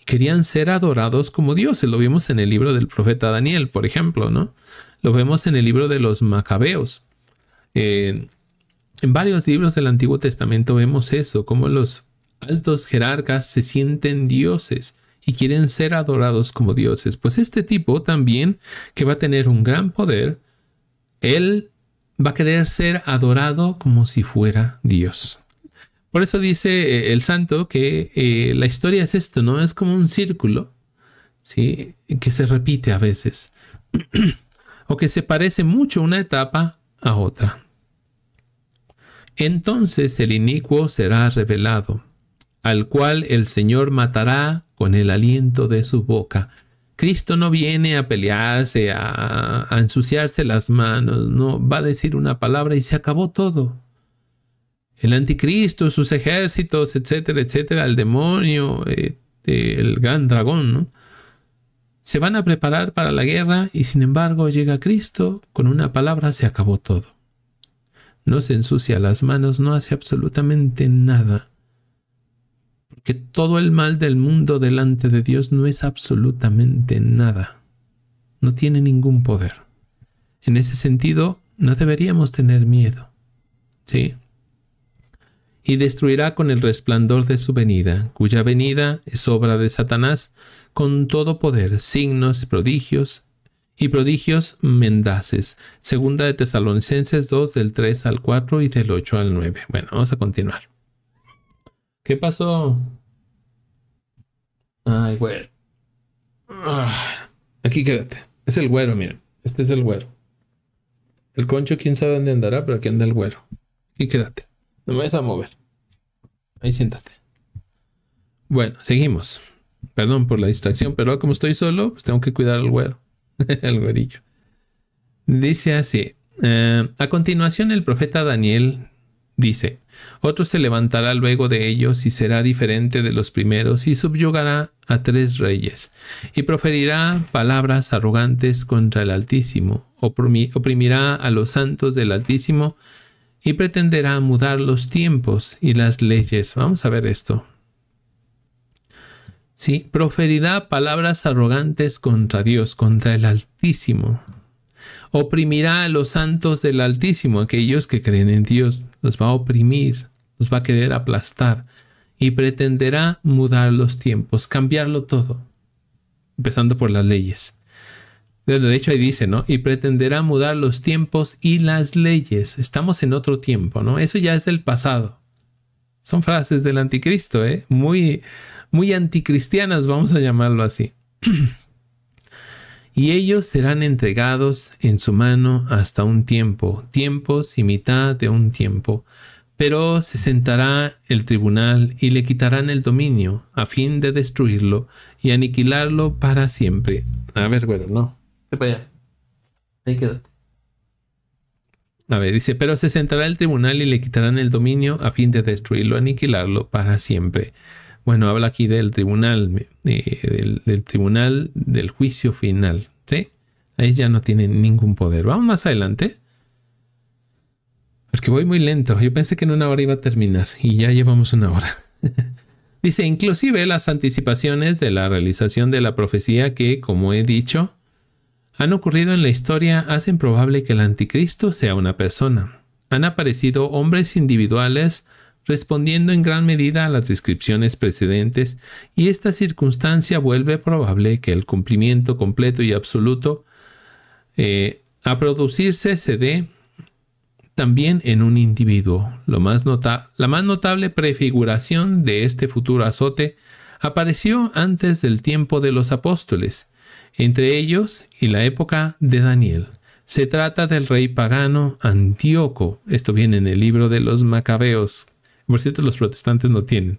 querían ser adorados como dioses. Lo vimos en el libro del profeta Daniel, por ejemplo, ¿no? Lo vemos en el libro de los macabeos. en varios libros del Antiguo Testamento vemos eso, como los altos jerarcas se sienten dioses y quieren ser adorados como dioses. Pues este tipo también, que va a tener un gran poder, él va a querer ser adorado como si fuera Dios. Por eso dice eh, el santo que eh, la historia es esto, ¿no? Es como un círculo, ¿sí? Que se repite a veces. (clears throat) o que se parece mucho una etapa a otra. Entonces el inicuo será revelado, al cual el Señor matará con el aliento de su boca. Cristo no viene a pelearse, a ensuciarse las manos, no, va a decir una palabra y se acabó todo el anticristo, sus ejércitos, etcétera, etcétera, el demonio, este, el gran dragón, ¿no? Se van a preparar para la guerra y sin embargo llega Cristo, con una palabra se acabó todo. No se ensucia las manos, no hace absolutamente nada. Porque todo el mal del mundo delante de Dios no es absolutamente nada. No tiene ningún poder. En ese sentido, no deberíamos tener miedo. ¿Sí? y destruirá con el resplandor de su venida, cuya venida es obra de Satanás, con todo poder, signos, prodigios y prodigios mendaces. Segunda de Tesalonicenses 2 del 3 al 4 y del 8 al 9. Bueno, vamos a continuar. ¿Qué pasó? Ay, güero. Ah, aquí quédate. Es el güero, miren. Este es el güero. El concho, quién sabe dónde andará, pero aquí anda el güero. y quédate. No me vas a mover. Ahí siéntate. Bueno, seguimos. Perdón por la distracción, pero como estoy solo, pues tengo que cuidar al güero. el (laughs) güerillo. Dice así. Eh, a continuación el profeta Daniel dice, otro se levantará luego de ellos y será diferente de los primeros y subyugará a tres reyes y proferirá palabras arrogantes contra el Altísimo, oprimirá a los santos del Altísimo y pretenderá mudar los tiempos y las leyes. Vamos a ver esto. Sí, proferirá palabras arrogantes contra Dios, contra el Altísimo. Oprimirá a los santos del Altísimo, aquellos que creen en Dios. Los va a oprimir, los va a querer aplastar y pretenderá mudar los tiempos, cambiarlo todo, empezando por las leyes. De hecho, ahí dice, ¿no? Y pretenderá mudar los tiempos y las leyes. Estamos en otro tiempo, ¿no? Eso ya es del pasado. Son frases del anticristo, ¿eh? Muy, muy anticristianas, vamos a llamarlo así. (clears throat) y ellos serán entregados en su mano hasta un tiempo, tiempos y mitad de un tiempo. Pero se sentará el tribunal y le quitarán el dominio a fin de destruirlo y aniquilarlo para siempre. A ver, bueno, no para Ahí A ver, dice, pero se sentará el tribunal y le quitarán el dominio a fin de destruirlo, aniquilarlo para siempre. Bueno, habla aquí del tribunal, eh, del, tribunal del juicio final, ¿sí? Ahí ya no tienen ningún poder. Vamos más adelante. Porque voy muy lento. Yo pensé que en una hora iba a terminar y ya llevamos una hora. (laughs) dice, inclusive las anticipaciones de la realización de la profecía que, como he dicho, han ocurrido en la historia hacen probable que el anticristo sea una persona. Han aparecido hombres individuales respondiendo en gran medida a las descripciones precedentes y esta circunstancia vuelve probable que el cumplimiento completo y absoluto eh, a producirse se dé también en un individuo. la más notable prefiguración de este futuro azote apareció antes del tiempo de los apóstoles, entre ellos y la época de Daniel. Se trata del rey pagano Antíoco, esto viene en el libro de los Macabeos, por cierto los protestantes no tienen,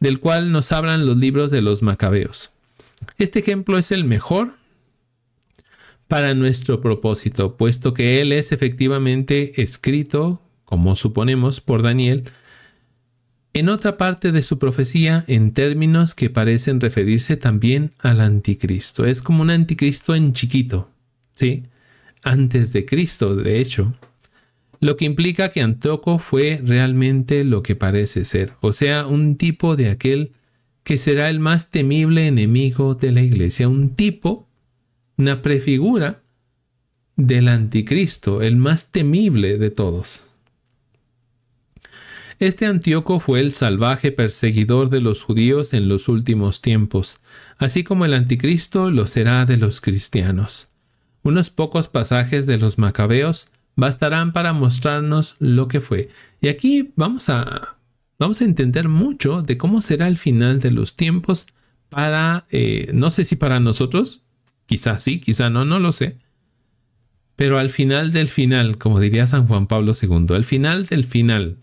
del cual nos hablan los libros de los Macabeos. Este ejemplo es el mejor para nuestro propósito, puesto que él es efectivamente escrito, como suponemos, por Daniel, en otra parte de su profecía en términos que parecen referirse también al anticristo. Es como un anticristo en chiquito, ¿sí? Antes de Cristo, de hecho. Lo que implica que Antoco fue realmente lo que parece ser, o sea, un tipo de aquel que será el más temible enemigo de la iglesia, un tipo, una prefigura del anticristo, el más temible de todos. Este Antíoco fue el salvaje perseguidor de los judíos en los últimos tiempos, así como el anticristo lo será de los cristianos. Unos pocos pasajes de los macabeos bastarán para mostrarnos lo que fue. Y aquí vamos a, vamos a entender mucho de cómo será el final de los tiempos para, eh, no sé si para nosotros, quizás sí, quizá no, no lo sé. Pero al final del final, como diría San Juan Pablo II, al final del final,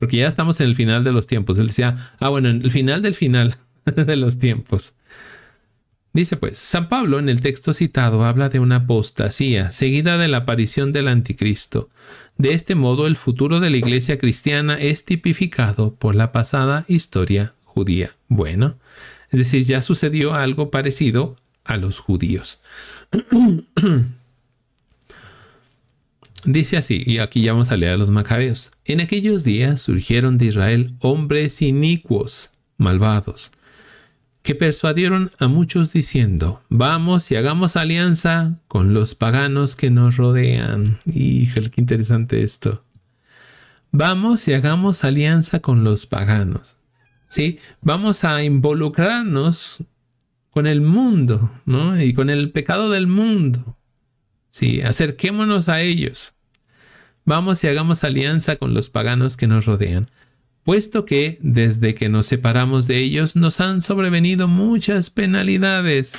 porque ya estamos en el final de los tiempos. Él decía, ah, bueno, en el final del final (laughs) de los tiempos. Dice pues, San Pablo en el texto citado habla de una apostasía seguida de la aparición del anticristo. De este modo el futuro de la iglesia cristiana es tipificado por la pasada historia judía. Bueno, es decir, ya sucedió algo parecido a los judíos. (clears throat) Dice así, y aquí ya vamos a leer a los macabeos. En aquellos días surgieron de Israel hombres inicuos, malvados, que persuadieron a muchos diciendo, vamos y hagamos alianza con los paganos que nos rodean. Híjole, qué interesante esto. Vamos y hagamos alianza con los paganos. ¿Sí? Vamos a involucrarnos con el mundo, Y con el pecado del mundo. Sí, acerquémonos a ellos. Vamos y hagamos alianza con los paganos que nos rodean, puesto que desde que nos separamos de ellos nos han sobrevenido muchas penalidades.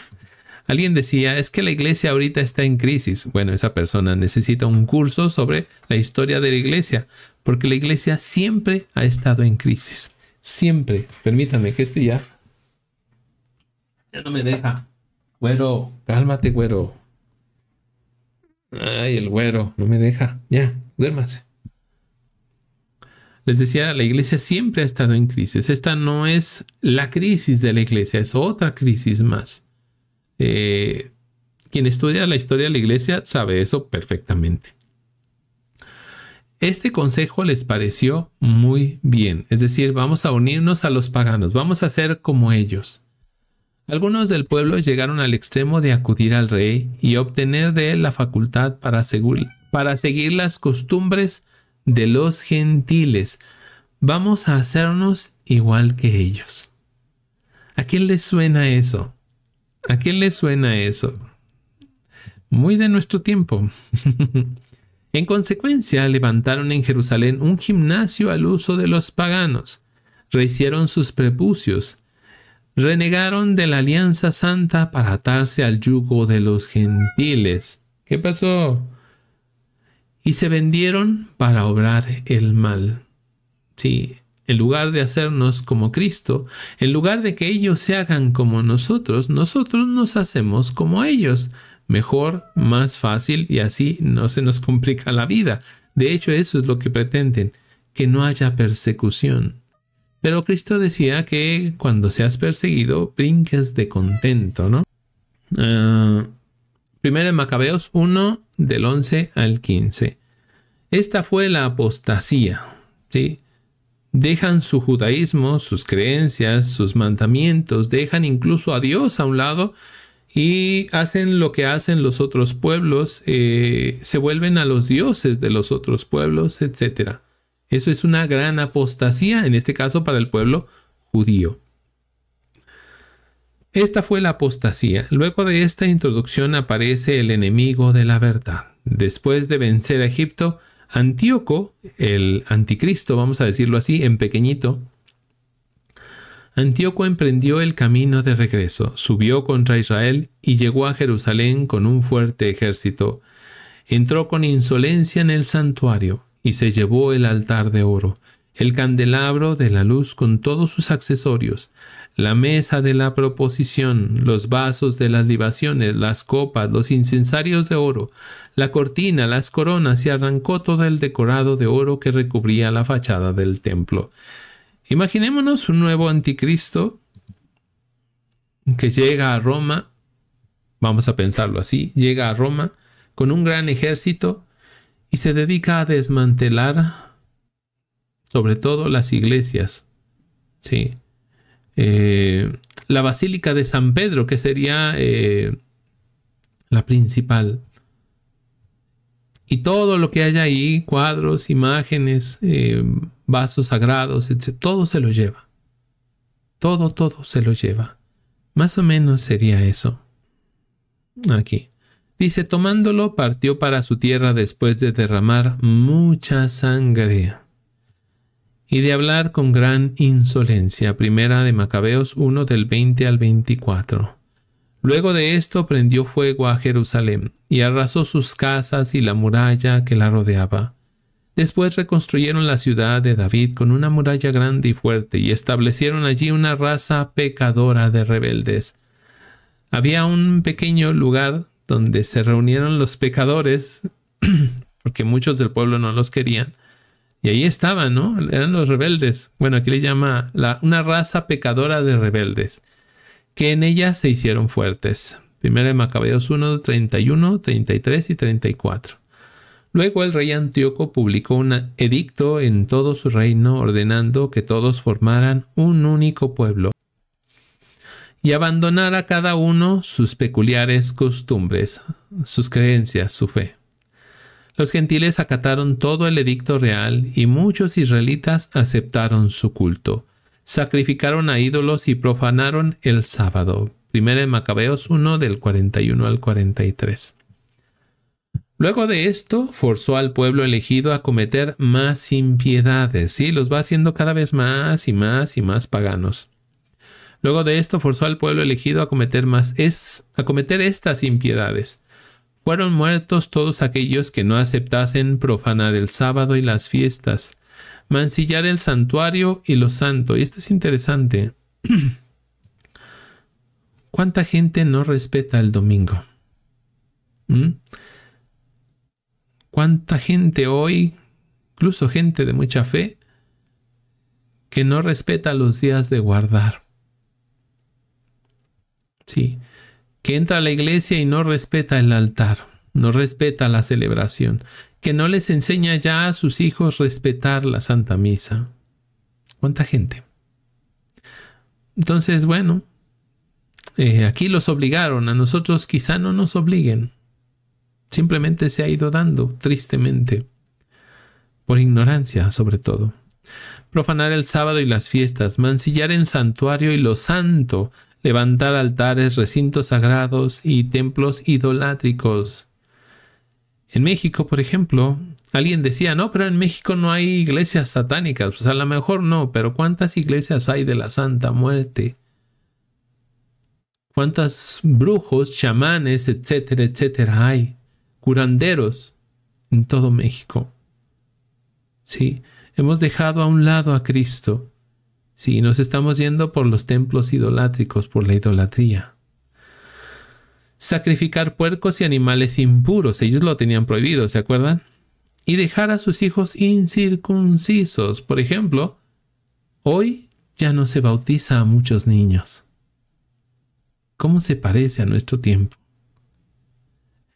Alguien decía, es que la iglesia ahorita está en crisis. Bueno, esa persona necesita un curso sobre la historia de la iglesia, porque la iglesia siempre ha estado en crisis. Siempre. Permítanme que este ya... Ya no me deja. Güero, cálmate, güero. Ay, el güero, no me deja. Ya, duérmase. Les decía, la iglesia siempre ha estado en crisis. Esta no es la crisis de la iglesia, es otra crisis más. Eh, quien estudia la historia de la iglesia sabe eso perfectamente. Este consejo les pareció muy bien, es decir, vamos a unirnos a los paganos, vamos a ser como ellos. Algunos del pueblo llegaron al extremo de acudir al rey y obtener de él la facultad para, seguir, las costumbres de los gentiles. Vamos a hacernos igual que ellos. ¿A quién le suena eso? ¿A quién le suena eso? Muy de nuestro tiempo. (laughs) en consecuencia, levantaron en Jerusalén un gimnasio al uso de los paganos, rehicieron sus prepucios, renegaron de la alianza santa para atarse al yugo de los gentiles. ¿Qué pasó? Y se vendieron para obrar el mal. Sí, en lugar de hacernos como Cristo, en lugar de que ellos se hagan como nosotros, nosotros nos hacemos como ellos. Mejor, más fácil y así no se nos complica la vida. De hecho, eso es lo que pretenden, que no haya persecución. Pero Cristo decía que cuando seas perseguido, brinques de contento, ¿no? Ah, primero en Macabeos 1, del 11 al 15. Esta fue la apostasía, ¿sí? Dejan su judaísmo, sus creencias, sus mandamientos, dejan incluso a Dios a un lado y hacen lo que hacen los otros pueblos, eh, se vuelven a los dioses de los otros pueblos, etcétera. Eso es una gran apostasía, en este caso para el pueblo judío. Esta fue la apostasía. Luego de esta introducción aparece el enemigo de la verdad. Después de vencer a Egipto, Antíoco, el anticristo, vamos a decirlo así, en pequeñito, Antíoco emprendió el camino de regreso, subió contra Israel y llegó a Jerusalén con un fuerte ejército. Entró con insolencia en el santuario, y se llevó el altar de oro, el candelabro de la luz con todos sus accesorios, la mesa de la proposición, los vasos de las libaciones, las copas, los incensarios de oro, la cortina, las coronas y arrancó todo el decorado de oro que recubría la fachada del templo. Imaginémonos un nuevo anticristo que llega a Roma, vamos a pensarlo así, llega a Roma con un gran ejército y se dedica a desmantelar sobre todo las iglesias. Sí. Eh, la Basílica de San Pedro, que sería eh, la principal. Y todo lo que hay ahí, cuadros, imágenes, eh, vasos sagrados, etc., todo se lo lleva. Todo, todo se lo lleva. Más o menos sería eso. Aquí. Dice, tomándolo, partió para su tierra después de derramar mucha sangre y de hablar con gran insolencia. Primera de Macabeos 1 del 20 al 24. Luego de esto prendió fuego a Jerusalén y arrasó sus casas y la muralla que la rodeaba. Después reconstruyeron la ciudad de David con una muralla grande y fuerte y establecieron allí una raza pecadora de rebeldes. Había un pequeño lugar donde se reunieron los pecadores, (clears throat) porque muchos del pueblo no los querían. Y ahí estaban, ¿no? Eran los rebeldes. Bueno, aquí le llama una raza pecadora de rebeldes, que en ella se hicieron fuertes. Primero de Macabeos 1, 31, 33 y 34. Luego el rey Antíoco publicó un edicto en todo su reino ordenando que todos formaran un único pueblo y abandonar a cada uno sus peculiares costumbres, sus creencias, su fe. Los gentiles acataron todo el edicto real y muchos israelitas aceptaron su culto. Sacrificaron a ídolos y profanaron el sábado. Primera en Macabeos 1 del 41 al 43. Luego de esto, forzó al pueblo elegido a cometer más impiedades, y los va haciendo cada vez más y más y más paganos. Luego de esto forzó al pueblo elegido a cometer más es a cometer estas impiedades. Fueron muertos todos aquellos que no aceptasen profanar el sábado y las fiestas, mancillar el santuario y lo santo. Y esto es interesante. (clears throat) ¿Cuánta gente no respeta el domingo? ¿Mm? ¿Cuánta gente hoy, incluso gente de mucha fe, que no respeta los días de guardar? que entra a la iglesia y no respeta el altar, no respeta la celebración, que no les enseña ya a sus hijos respetar la Santa Misa. ¿Cuánta gente? Entonces, bueno, eh, aquí los obligaron, a nosotros quizá no nos obliguen. Simplemente se ha ido dando, tristemente, por ignorancia sobre todo. Profanar el sábado y las fiestas, mancillar el santuario y lo santo, levantar altares, recintos sagrados y templos idolátricos. En México, por ejemplo, alguien decía, no, pero en México no hay iglesias satánicas. Pues a lo mejor no, pero ¿cuántas iglesias hay de la Santa Muerte? ¿Cuántos brujos, chamanes, etcétera, etcétera hay? Curanderos en todo México. Sí, hemos dejado a un lado a Cristo Sí, nos estamos yendo por los templos idolátricos, por la idolatría. Sacrificar puercos y animales impuros, ellos lo tenían prohibido, ¿se acuerdan? Y dejar a sus hijos incircuncisos. Por ejemplo, hoy ya no se bautiza a muchos niños. ¿Cómo se parece a nuestro tiempo?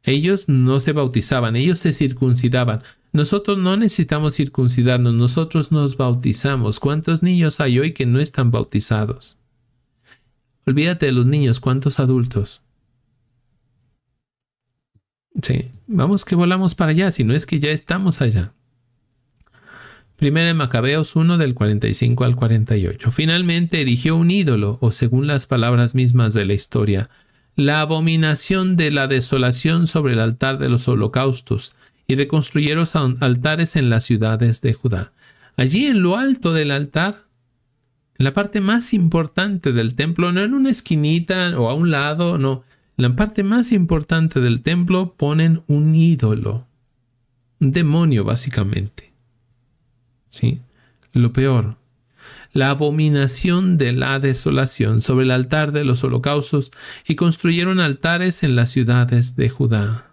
Ellos no se bautizaban, ellos se circuncidaban. Nosotros no necesitamos circuncidarnos, nosotros nos bautizamos. ¿Cuántos niños hay hoy que no están bautizados? Olvídate de los niños, ¿cuántos adultos? Sí, vamos que volamos para allá, si no es que ya estamos allá. Primera en Macabeos 1 del 45 al 48. Finalmente erigió un ídolo, o según las palabras mismas de la historia, la abominación de la desolación sobre el altar de los holocaustos, y reconstruyeron altares en las ciudades de Judá. Allí en lo alto del altar, en la parte más importante del templo, no en una esquinita o a un lado, no, en la parte más importante del templo ponen un ídolo, un demonio básicamente. ¿Sí? Lo peor, la abominación de la desolación sobre el altar de los holocaustos y construyeron altares en las ciudades de Judá.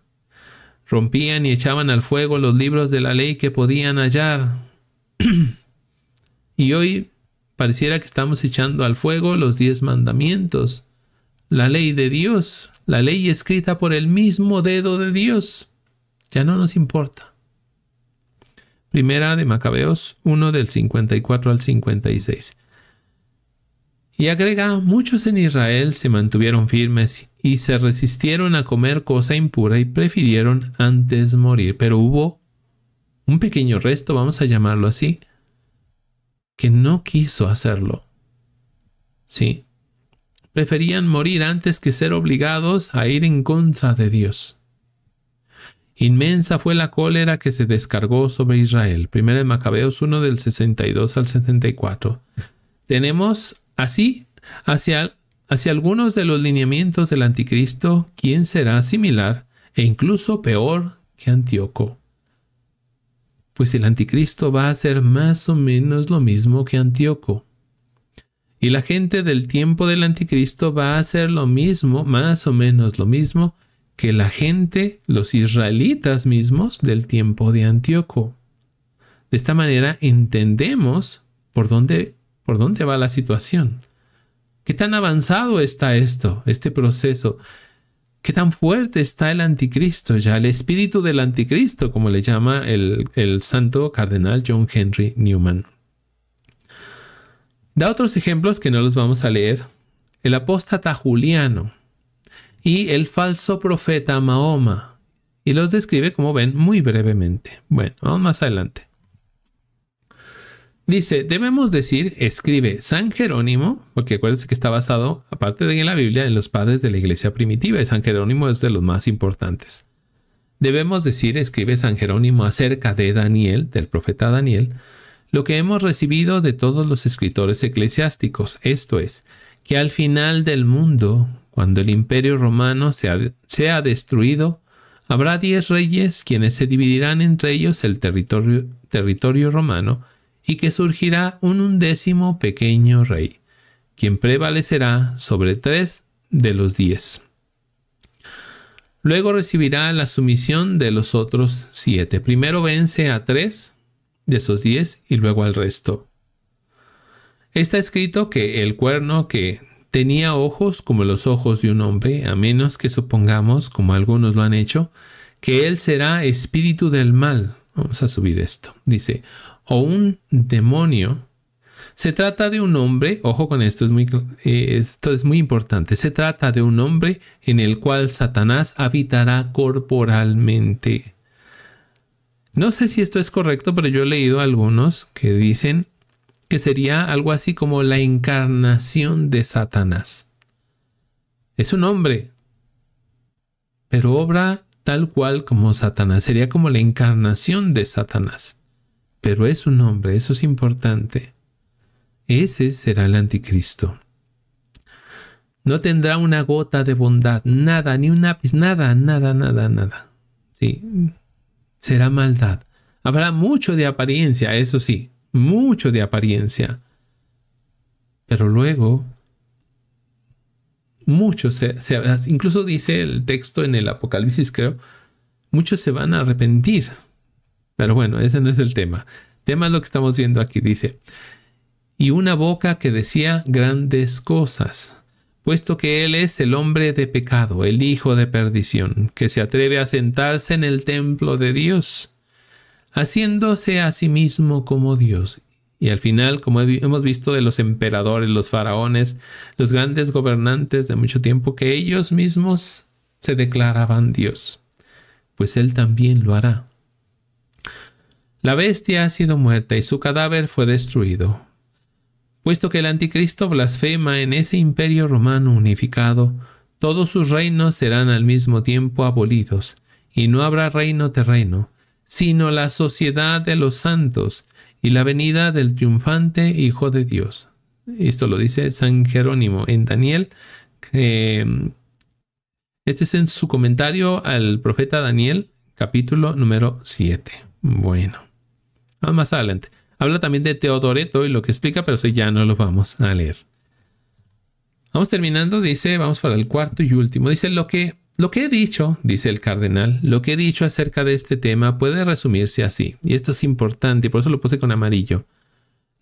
Rompían y echaban al fuego los libros de la ley que podían hallar. (clears throat) y hoy pareciera que estamos echando al fuego los diez mandamientos, la ley de Dios, la ley escrita por el mismo dedo de Dios. Ya no nos importa. Primera de Macabeos 1 del 54 al 56. Y agrega, muchos en Israel se mantuvieron firmes y se resistieron a comer cosa impura y prefirieron antes morir. Pero hubo un pequeño resto, vamos a llamarlo así, que no quiso hacerlo. Sí. Preferían morir antes que ser obligados a ir en contra de Dios. Inmensa fue la cólera que se descargó sobre Israel. Primero en Macabeos 1 del 62 al 64. Tenemos así hacia, hacia algunos de los lineamientos del anticristo, ¿quién será similar e incluso peor que Antíoco. Pues el anticristo va a ser más o menos lo mismo que Antíoco. Y la gente del tiempo del anticristo va a ser lo mismo, más o menos lo mismo, que la gente, los israelitas mismos del tiempo de Antíoco. De esta manera entendemos por dónde, por dónde va la situación. ¿Qué tan avanzado está esto, este proceso? ¿Qué tan fuerte está el anticristo ya? El espíritu del anticristo, como le llama el, el santo cardenal John Henry Newman. Da otros ejemplos que no los vamos a leer. El apóstata Juliano, y el falso profeta Mahoma. Y los describe, como ven, muy brevemente. Bueno, vamos más adelante. Dice, debemos decir, escribe San Jerónimo, porque acuérdense que está basado, aparte de en la Biblia, en los padres de la iglesia primitiva, y San Jerónimo es de los más importantes. Debemos decir, escribe San Jerónimo acerca de Daniel, del profeta Daniel, lo que hemos recibido de todos los escritores eclesiásticos, esto es, que al final del mundo cuando el imperio romano sea, destruido, habrá diez reyes quienes se dividirán entre ellos el territorio romano y que surgirá un undécimo pequeño rey, quien prevalecerá sobre tres de los diez. Luego recibirá la sumisión de los otros siete. Primero vence a tres de esos diez y luego al resto. Está escrito que el cuerno que Tenía ojos como los ojos de un hombre, a menos que supongamos, como algunos lo han hecho, que él será espíritu del mal. Vamos a subir esto. Dice, o un demonio. Se trata de un hombre, ojo con esto, es muy, eh, esto es muy importante. Se trata de un hombre en el cual Satanás habitará corporalmente. No sé si esto es correcto, pero yo he leído algunos que dicen que sería algo así como la encarnación de Satanás. Es un hombre, pero obra tal cual como Satanás. Sería como la encarnación de Satanás. Pero es un hombre, eso es importante. Ese será el anticristo. No tendrá una gota de bondad, nada, ni un ápice, nada, nada, nada, nada. Sí, será maldad. Habrá mucho de apariencia, eso sí, mucho de apariencia. Pero luego, muchos, incluso dice el texto en el Apocalipsis, creo, muchos se van a arrepentir. Pero bueno, ese no es el tema. El tema es lo que estamos viendo aquí, dice. Y una boca que decía grandes cosas puesto que Él es el hombre de pecado, el hijo de perdición, que se atreve a sentarse en el templo de Dios, haciéndose a sí mismo como Dios. Y al final, como hemos visto de los emperadores, los faraones, los grandes gobernantes de mucho tiempo, que ellos mismos se declaraban Dios, pues Él también lo hará. La bestia ha sido muerta y su cadáver fue destruido. Puesto que el anticristo blasfema en ese imperio romano unificado, todos sus reinos serán al mismo tiempo abolidos, y no habrá reino terreno, sino la sociedad de los santos y la venida del triunfante Hijo de Dios. Esto lo dice San Jerónimo en Daniel. Mm, este es en su comentario al profeta Daniel, capítulo número 7. Bueno, más adelante. Habla también de Teodoreto y lo que explica, pero eso ya no lo vamos a leer. Vamos terminando, dice, vamos para el cuarto y último. Dice, lo que lo que he dicho, dice el cardenal, lo que he dicho acerca de este tema puede resumirse así, y esto es importante, por eso lo puse con amarillo.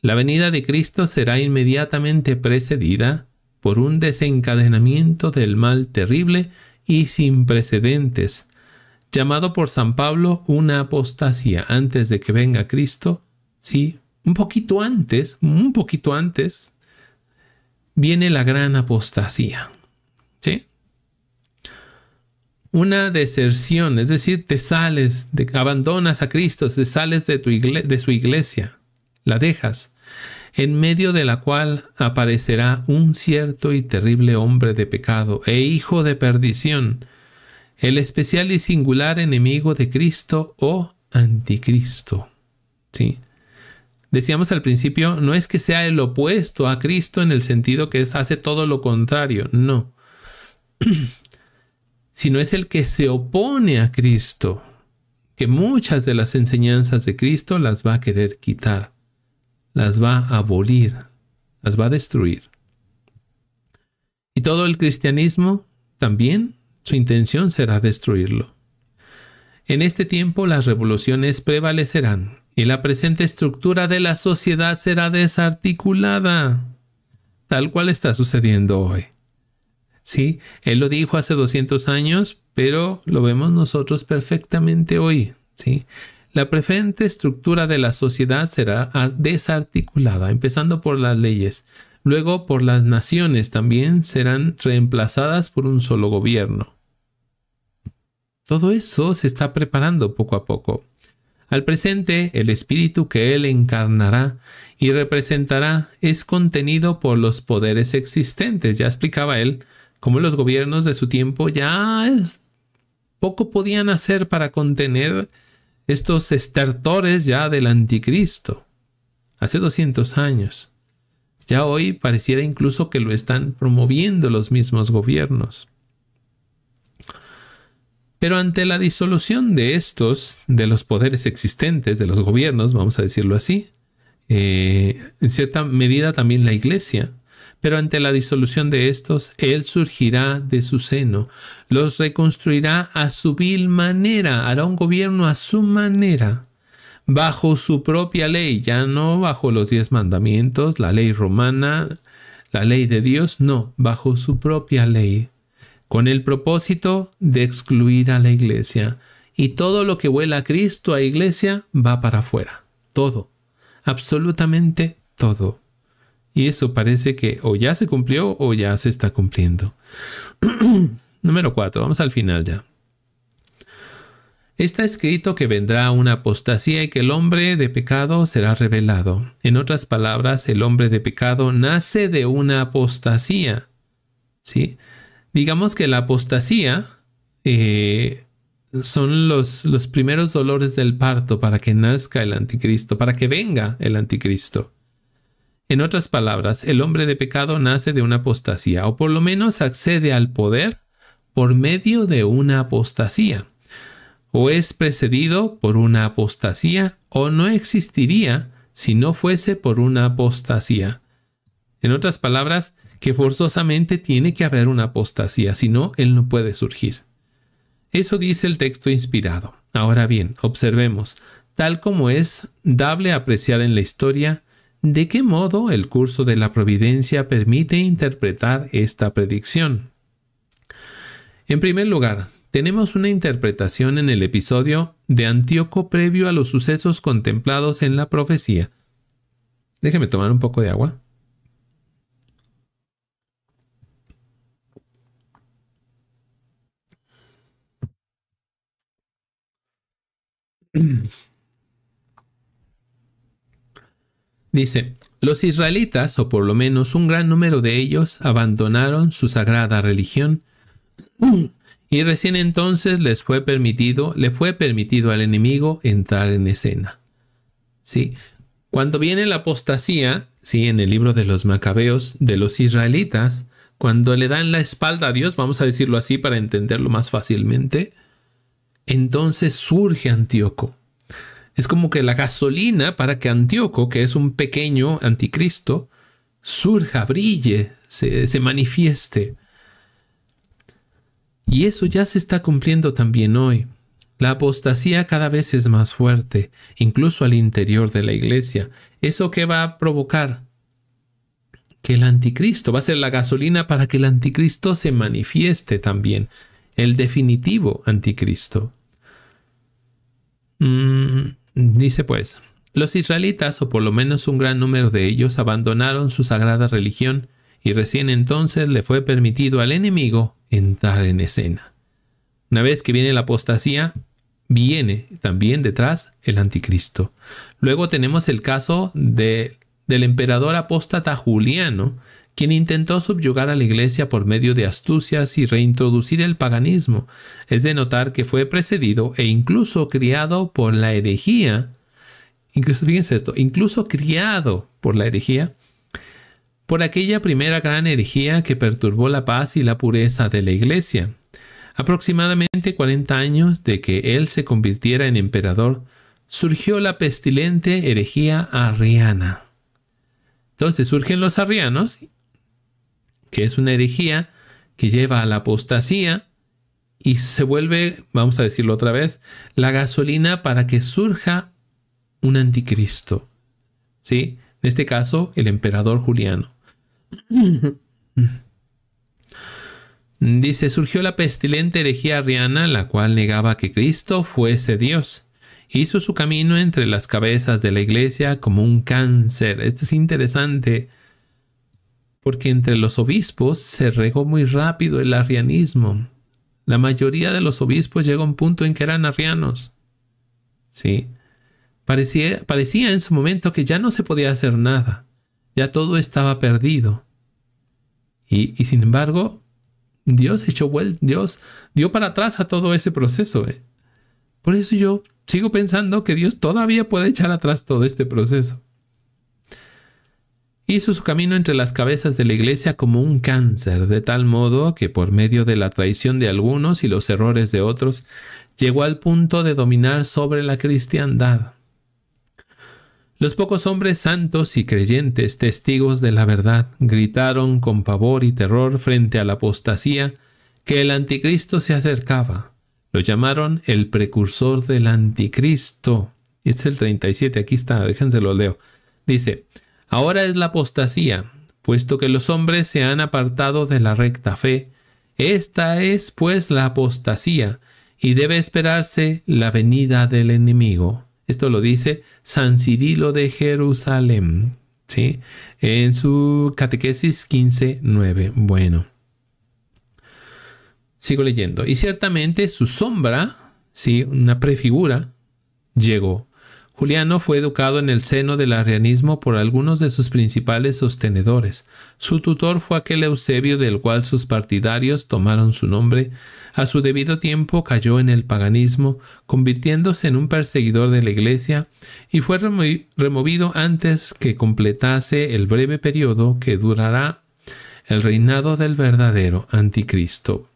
La venida de Cristo será inmediatamente precedida por un desencadenamiento del mal terrible y sin precedentes, llamado por San Pablo una apostasía antes de que venga Cristo, sí, un poquito antes, un poquito antes, viene la gran apostasía. ¿Sí? una deserción, es decir, te sales, abandonas a Cristo, te sales de, tu de su iglesia, la dejas, en medio de la cual aparecerá un cierto y terrible hombre de pecado e hijo de perdición, el especial y singular enemigo de Cristo o anticristo. ¿Sí? Decíamos al principio, no es que sea el opuesto a Cristo en el sentido que es, hace todo lo contrario, no. (clears throat) sino es el que se opone a Cristo, que muchas de las enseñanzas de Cristo las va a querer quitar, las va a abolir, las va a destruir. Y todo el cristianismo también, su intención será destruirlo. En este tiempo las revoluciones prevalecerán y la presente estructura de la sociedad será desarticulada, tal cual está sucediendo hoy. ¿sí? Él lo dijo hace 200 años, pero lo vemos nosotros perfectamente hoy, ¿sí? La presente estructura de la sociedad será desarticulada, empezando por las leyes. Luego por las naciones también serán reemplazadas por un solo gobierno. Todo eso se está preparando poco a poco. Al presente, el espíritu que él encarnará y representará es contenido por los poderes existentes, ya explicaba él, como los gobiernos de su tiempo ya poco podían hacer para contener estos estertores ya del anticristo, hace 200 años. Ya hoy pareciera incluso que lo están promoviendo los mismos gobiernos. Pero ante la disolución de estos, de los poderes existentes, de los gobiernos, vamos a decirlo así, eh, en cierta medida también la iglesia pero ante la disolución de estos, Él surgirá de su seno, los reconstruirá a su vil manera, hará un gobierno a su manera, bajo su propia ley, ya no bajo los diez mandamientos, la ley romana, la ley de Dios, no, bajo su propia ley, con el propósito de excluir a la iglesia. Y todo lo que vuela a Cristo, a iglesia, va para afuera. Todo. Absolutamente todo. Y eso parece que o ya se cumplió o ya se está cumpliendo. (clears throat) Número 4. Vamos al final ya. Está escrito que vendrá una apostasía y que el hombre de pecado será revelado. En otras palabras, el hombre de pecado nace de una apostasía. ¿Sí? Digamos que la apostasía eh, son los, los primeros dolores del parto para que nazca el anticristo, para que venga el anticristo. En otras palabras, el hombre de pecado nace de una apostasía, o por lo menos accede al poder por medio de una apostasía. O es precedido por una apostasía, o no existiría si no fuese por una apostasía. En otras palabras, que forzosamente tiene que haber una apostasía, si no, él no puede surgir. Eso dice el texto inspirado. Ahora bien, observemos, tal como es dable apreciar en la historia, ¿De qué modo el curso de la providencia permite interpretar esta predicción? En primer lugar, tenemos una interpretación en el episodio de Antíoco previo a los sucesos contemplados en la profecía. Déjeme tomar un poco de agua. (clears throat) Dice, los israelitas, o por lo menos un gran número de ellos, abandonaron su sagrada religión y recién entonces les fue permitido, le fue permitido al enemigo entrar en escena. ¿Sí? Cuando viene la apostasía, ¿sí? en el libro de los macabeos, de los israelitas, cuando le dan la espalda a Dios, vamos a decirlo así para entenderlo más fácilmente, entonces surge Antíoco es como que la gasolina para que Antíoco, que es un pequeño anticristo, surja, brille, se, manifieste. Y eso ya se está cumpliendo también hoy. La apostasía cada vez es más fuerte, incluso al interior de la iglesia. ¿Eso qué va a provocar? Que el anticristo va a ser la gasolina para que el anticristo se manifieste también, el definitivo anticristo. Mm, Dice pues, los israelitas, o por lo menos un gran número de ellos, abandonaron su sagrada religión y recién entonces le fue permitido al enemigo entrar en escena. Una vez que viene la apostasía, viene también detrás el anticristo. Luego tenemos el caso del emperador apóstata Juliano, quien intentó subyugar a la Iglesia por medio de astucias y reintroducir el paganismo. Es de notar que fue precedido e incluso criado por la herejía, incluso fíjense esto, incluso criado por la herejía, por aquella primera gran herejía que perturbó la paz y la pureza de la Iglesia. Aproximadamente 40 años de que él se convirtiera en emperador, surgió la pestilente herejía arriana. Entonces surgen los arrianos que es una herejía que lleva a la apostasía y se vuelve, vamos a decirlo otra vez, la gasolina para que surja un anticristo. ¿Sí? En este caso, el emperador Juliano. Dice, surgió la pestilente herejía arriana, la cual negaba que Cristo fuese Dios. Hizo su camino entre las cabezas de la iglesia como un cáncer. Esto es interesante porque entre los obispos se regó muy rápido el arrianismo. La mayoría de los obispos llegó a un punto en que eran arrianos. Sí. Parecía, parecía en su momento que ya no se podía hacer nada, ya todo estaba perdido. Y, sin embargo, Dios echó Dios dio para atrás a todo ese proceso. ¿eh? Por eso yo sigo pensando que Dios todavía puede echar atrás todo este proceso hizo su camino entre las cabezas de la iglesia como un cáncer, de tal modo que por medio de la traición de algunos y los errores de otros, llegó al punto de dominar sobre la cristiandad. Los pocos hombres santos y creyentes testigos de la verdad gritaron con pavor y terror frente a la apostasía que el anticristo se acercaba. Lo llamaron el precursor del anticristo. Este es el 37, aquí está, lo leo. Dice, Ahora es la apostasía, puesto que los hombres se han apartado de la recta fe. Esta es pues la apostasía, y debe esperarse la venida del enemigo. Esto lo dice San Cirilo de Jerusalén, ¿sí? En su catequesis 15.9. Bueno. Sigo leyendo. Y ciertamente su sombra, ¿sí? Una prefigura, llegó. Juliano fue educado en el seno del arrianismo por algunos de sus principales sostenedores. Su tutor fue aquel Eusebio del cual sus partidarios tomaron su nombre. A su debido tiempo cayó en el paganismo, convirtiéndose en un perseguidor de la Iglesia, y fue removido antes que completase el breve periodo que durará el reinado del verdadero anticristo.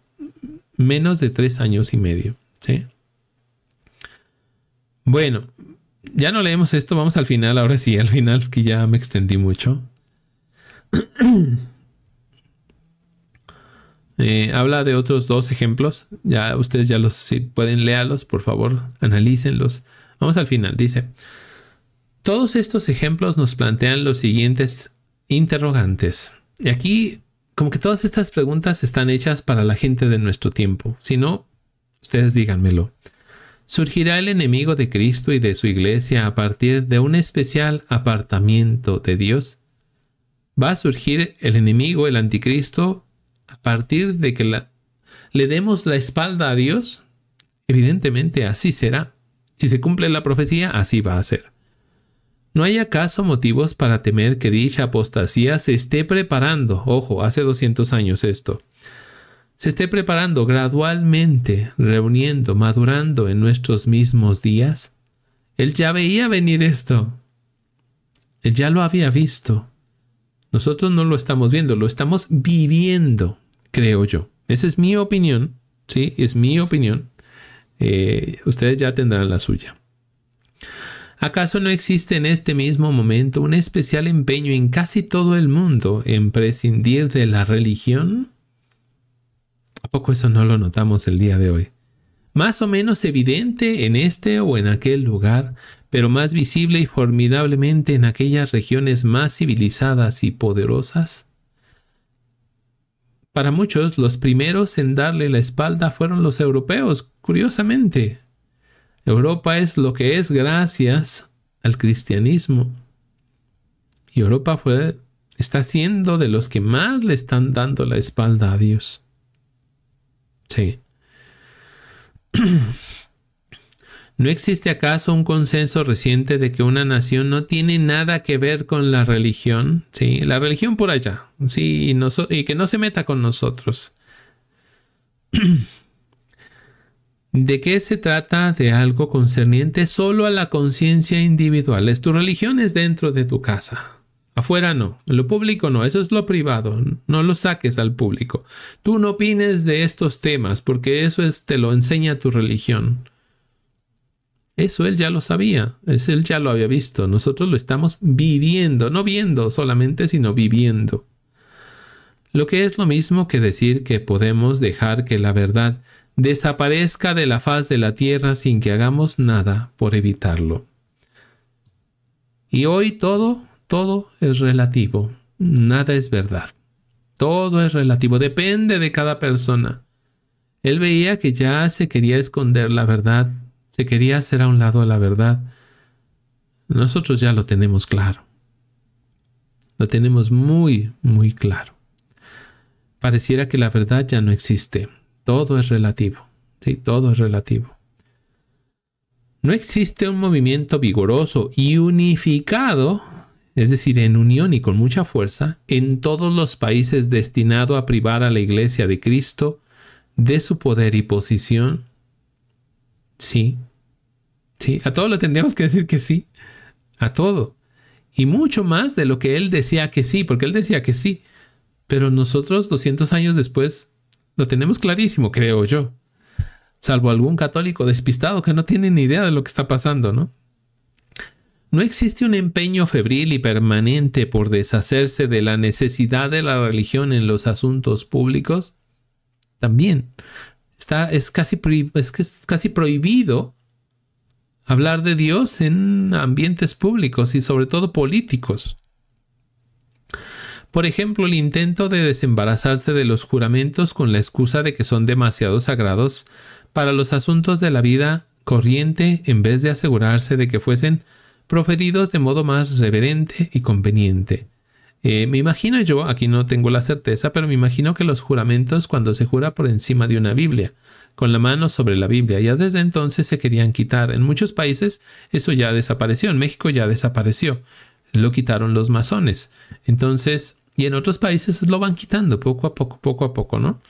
Menos de tres años y medio. Bueno, ya no leemos esto, vamos al final, ahora sí, al final, que ya me extendí mucho. (clears throat) Eh, habla de otros dos ejemplos, ya ustedes ya los pueden leerlos, por favor, analícenlos. Vamos al final, dice, todos estos ejemplos nos plantean los siguientes interrogantes. Y aquí, como que todas estas preguntas están hechas para la gente de nuestro tiempo, si no, ustedes díganmelo surgirá el enemigo de Cristo y de su iglesia a partir de un especial apartamiento de Dios. Va a surgir el enemigo, el anticristo, a partir de que le demos la espalda a Dios. Evidentemente así será. Si se cumple la profecía, así va a ser. ¿No hay acaso motivos para temer que dicha apostasía se esté preparando? Ojo, hace 200 años esto se esté preparando gradualmente, reuniendo, madurando en nuestros mismos días? Él ya veía venir esto. Él ya lo había visto. Nosotros no lo estamos viendo, lo estamos viviendo, creo yo. Esa es mi opinión, ¿sí? Es mi opinión. Eh, ustedes ya tendrán la suya. ¿Acaso no existe en este mismo momento un especial empeño en casi todo el mundo en prescindir de la religión? Poco eso no lo notamos el día de hoy. Más o menos evidente en este o en aquel lugar, pero más visible y formidablemente en aquellas regiones más civilizadas y poderosas. Para muchos, los primeros en darle la espalda fueron los europeos, curiosamente. Europa es lo que es gracias al cristianismo. Y Europa fue, está siendo de los que más le están dando la espalda a Dios. Sí. (clears throat) ¿No existe acaso un consenso reciente de que una nación no tiene nada que ver con la religión? Sí, la religión por allá. Sí, y, y que no se meta con nosotros. (clears throat) ¿De qué se trata? De algo concerniente solo a la conciencia individual. Es tu religión es dentro de tu casa. Afuera no, lo público no, eso es lo privado, no lo saques al público. Tú no opines de estos temas porque eso es, te lo enseña tu religión. Eso él ya lo sabía, él ya lo había visto, nosotros lo estamos viviendo, no viendo solamente, sino viviendo. Lo que es lo mismo que decir que podemos dejar que la verdad desaparezca de la faz de la tierra sin que hagamos nada por evitarlo. Y hoy todo todo es relativo, nada es verdad. Todo es relativo, depende de cada persona. Él veía que ya se quería esconder la verdad, se quería hacer a un lado la verdad. Nosotros ya lo tenemos claro. Lo tenemos muy, muy claro. Pareciera que la verdad ya no existe. Todo es relativo. Sí, todo es relativo. No existe un movimiento vigoroso y unificado es decir, en unión y con mucha fuerza, en todos los países destinado a privar a la Iglesia de Cristo de su poder y posición? Sí. Sí, a todo le tendríamos que decir que sí. A todo. Y mucho más de lo que él decía que sí, porque él decía que sí. Pero nosotros, 200 años después, lo tenemos clarísimo, creo yo. Salvo algún católico despistado que no tiene ni idea de lo que está pasando, ¿no? No existe un empeño febril y permanente por deshacerse de la necesidad de la religión en los asuntos públicos. También está, es, casi, es casi prohibido hablar de Dios en ambientes públicos y sobre todo políticos. Por ejemplo, el intento de desembarazarse de los juramentos con la excusa de que son demasiado sagrados para los asuntos de la vida corriente en vez de asegurarse de que fuesen proferidos de modo más reverente y conveniente. Eh, me imagino yo, aquí no tengo la certeza, pero me imagino que los juramentos cuando se jura por encima de una Biblia, con la mano sobre la Biblia, ya desde entonces se querían quitar. En muchos países eso ya desapareció, en México ya desapareció, lo quitaron los masones. Entonces, y en otros países lo van quitando poco a poco, poco a poco, ¿no?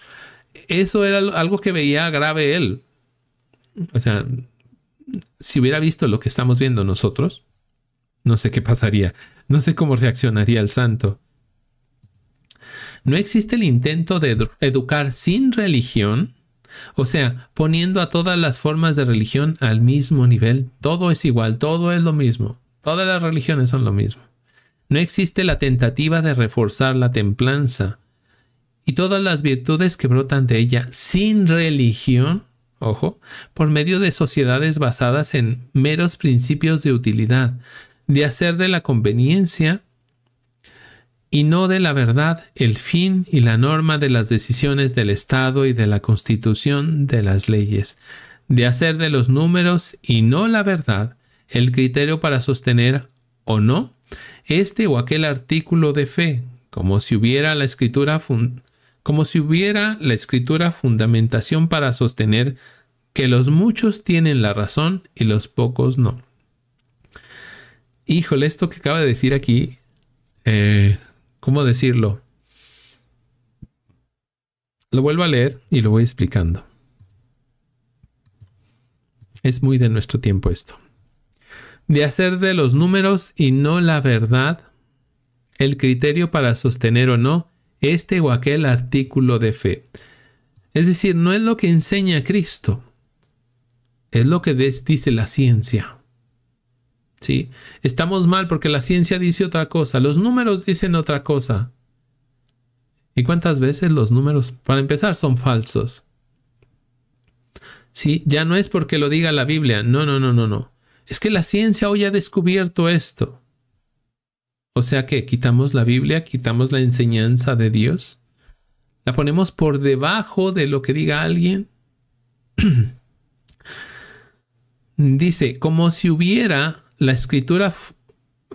Eso era algo que veía grave él. O sea, si hubiera visto lo que estamos viendo nosotros, no sé qué pasaría, no sé cómo reaccionaría el santo. No existe el intento de educar sin religión, o sea, poniendo a todas las formas de religión al mismo nivel, todo es igual, todo es lo mismo, todas las religiones son lo mismo. No existe la tentativa de reforzar la templanza y todas las virtudes que brotan de ella sin religión ojo, por medio de sociedades basadas en meros principios de utilidad, de hacer de la conveniencia y no de la verdad el fin y la norma de las decisiones del Estado y de la constitución de las leyes, de hacer de los números y no la verdad el criterio para sostener o no este o aquel artículo de fe, como si hubiera la escritura como si hubiera la escritura fundamentación para sostener que los muchos tienen la razón y los pocos no. Híjole, esto que acaba de decir aquí, eh, ¿cómo decirlo? Lo vuelvo a leer y lo voy explicando. Es muy de nuestro tiempo esto. De hacer de los números y no la verdad el criterio para sostener o no este o aquel artículo de fe. Es decir, no es lo que enseña Cristo, es lo que dice la ciencia. ¿Sí? Estamos mal porque la ciencia dice otra cosa, los números dicen otra cosa. ¿Y cuántas veces los números, para empezar, son falsos? Sí, ya no es porque lo diga la Biblia, no, no, no, no, no. Es que la ciencia hoy ha descubierto esto. O sea que quitamos la Biblia, quitamos la enseñanza de Dios, la ponemos por debajo de lo que diga alguien. (clears throat) Dice, como si hubiera la escritura,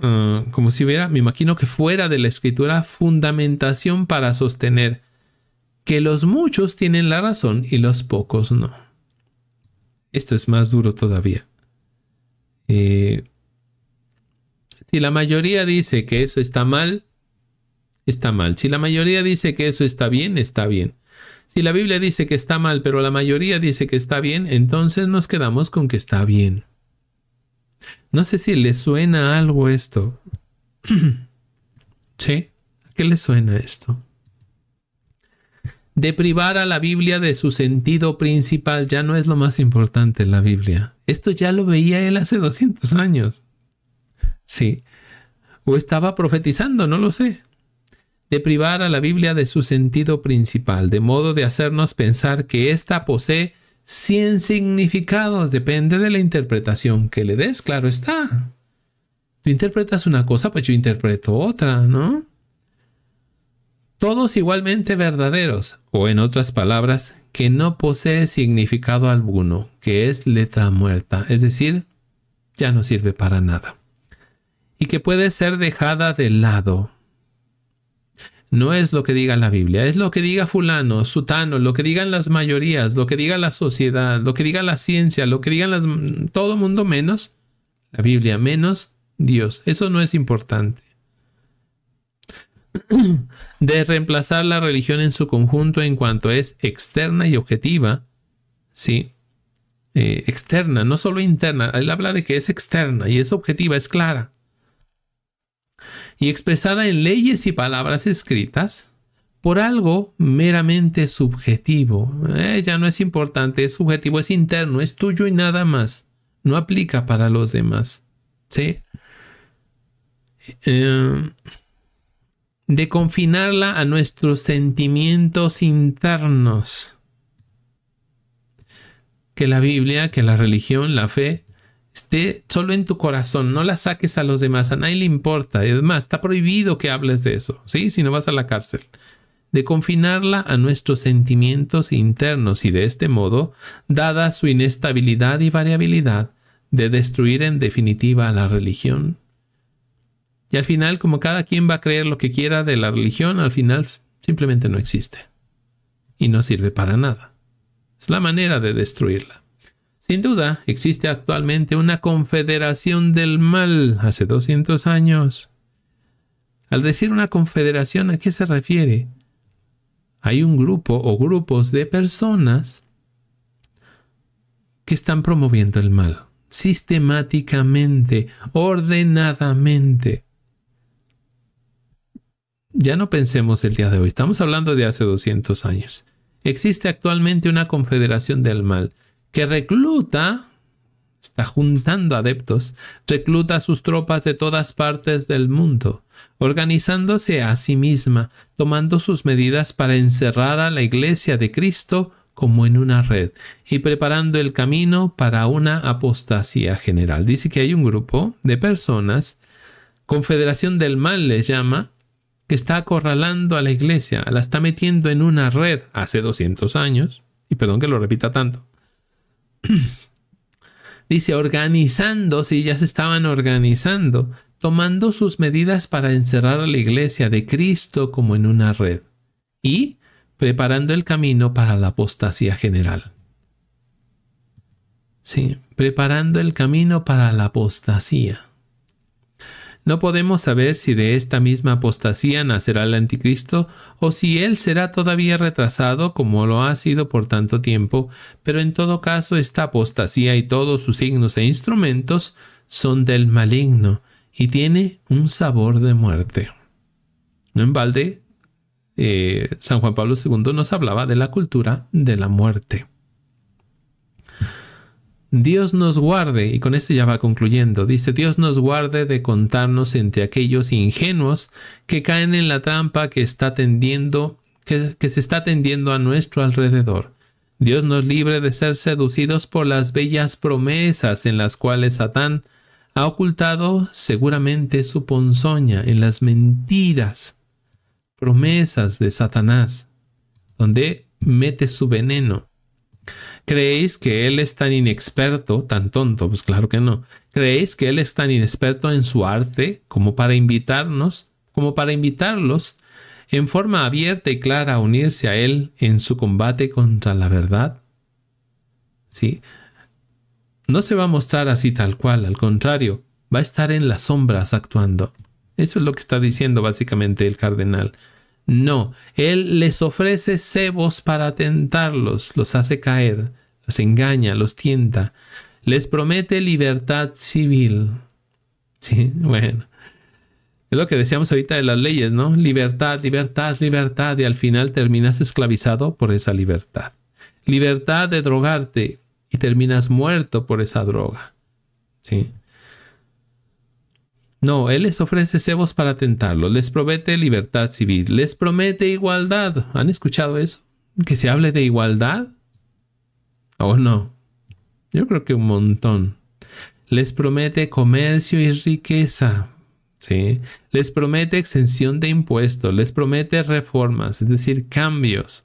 eh, como si hubiera, me imagino que fuera de la escritura, fundamentación para sostener que los muchos tienen la razón y los pocos no. Esto es más duro todavía. Eh, si la mayoría dice que eso está mal, está mal. Si la mayoría dice que eso está bien, está bien. Si la Biblia dice que está mal, pero la mayoría dice que está bien, entonces nos quedamos con que está bien. No sé si le suena algo esto. (clears throat) ¿Sí? qué le suena esto? De a la Biblia de su sentido principal ya no es lo más importante en la Biblia. Esto ya lo veía él hace 200 años. Sí. O estaba profetizando, no lo sé de privar a la Biblia de su sentido principal, de modo de hacernos pensar que ésta posee cien significados, depende de la interpretación que le des, claro está. Tú interpretas una cosa, pues yo interpreto otra, ¿no? Todos igualmente verdaderos, o en otras palabras, que no posee significado alguno, que es letra muerta, es decir, ya no sirve para nada, y que puede ser dejada de lado no es lo que diga la Biblia, es lo que diga fulano, sutano, lo que digan las mayorías, lo que diga la sociedad, lo que diga la ciencia, lo que digan las, todo mundo menos la Biblia, menos Dios. Eso no es importante. (clears throat) De reemplazar la religión en su conjunto en cuanto es externa y objetiva, ¿sí? Eh, externa, no solo interna. Él habla de que es externa y es objetiva, es clara y expresada en leyes y palabras escritas por algo meramente subjetivo. Ella eh, ya no es importante, es subjetivo, es interno, es tuyo y nada más. No aplica para los demás. ¿Sí? Eh, de confinarla a nuestros sentimientos internos. Que la Biblia, que la religión, la fe, esté solo en tu corazón, no la saques a los demás, a nadie le importa. Y además, está prohibido que hables de eso, ¿sí? Si no vas a la cárcel. De confinarla a nuestros sentimientos internos y de este modo, dada su inestabilidad y variabilidad, de destruir en definitiva la religión. Y al final, como cada quien va a creer lo que quiera de la religión, al final simplemente no existe. Y no sirve para nada. Es la manera de destruirla. Sin duda, existe actualmente una confederación del mal hace 200 años. Al decir una confederación, ¿a qué se refiere? Hay un grupo o grupos de personas que están promoviendo el mal, sistemáticamente, ordenadamente. Ya no pensemos el día de hoy, estamos hablando de hace 200 años. Existe actualmente una confederación del mal que recluta, está juntando adeptos, recluta a sus tropas de todas partes del mundo, organizándose a sí misma, tomando sus medidas para encerrar a la iglesia de Cristo como en una red y preparando el camino para una apostasía general. Dice que hay un grupo de personas, Confederación del Mal les llama, que está acorralando a la iglesia, la está metiendo en una red hace 200 años, y perdón que lo repita tanto, (clears throat) Dice, si ya se estaban organizando, tomando sus medidas para encerrar a la iglesia de Cristo como en una red y preparando el camino para la apostasía general. Sí, preparando el camino para la apostasía. No podemos saber si de esta misma apostasía nacerá el anticristo o si él será todavía retrasado como lo ha sido por tanto tiempo, pero en todo caso esta apostasía y todos sus signos e instrumentos son del maligno y tiene un sabor de muerte. No en balde, eh, San Juan Pablo II nos hablaba de la cultura de la muerte. Dios nos guarde, y con esto ya va concluyendo, dice, Dios nos guarde de contarnos entre aquellos ingenuos que caen en la trampa que, está tendiendo, que, se está tendiendo a nuestro alrededor. Dios nos libre de ser seducidos por las bellas promesas en las cuales Satán ha ocultado seguramente su ponzoña en las mentiras, promesas de Satanás, donde mete su veneno ¿Creéis que él es tan inexperto, tan tonto? Pues claro que no. ¿Creéis que él es tan inexperto en su arte como para invitarnos, como para invitarlos en forma abierta y clara a unirse a él en su combate contra la verdad? ¿Sí? No se va a mostrar así tal cual, al contrario, va a estar en las sombras actuando. Eso es lo que está diciendo básicamente el cardenal. No, él les ofrece cebos para tentarlos, los hace caer los engaña, los tienta, les promete libertad civil. Sí, bueno. Es lo que decíamos ahorita de las leyes, ¿no? Libertad, libertad, libertad, y al final terminas esclavizado por esa libertad. Libertad de drogarte y terminas muerto por esa droga. ¿Sí? No, Él les ofrece cebos para tentarlo. les promete libertad civil, les promete igualdad. ¿Han escuchado eso? Que se hable de igualdad. ¿O no? Yo creo que un montón. Les promete comercio y riqueza. ¿sí? Les promete exención de impuestos. Les promete reformas, es decir, cambios.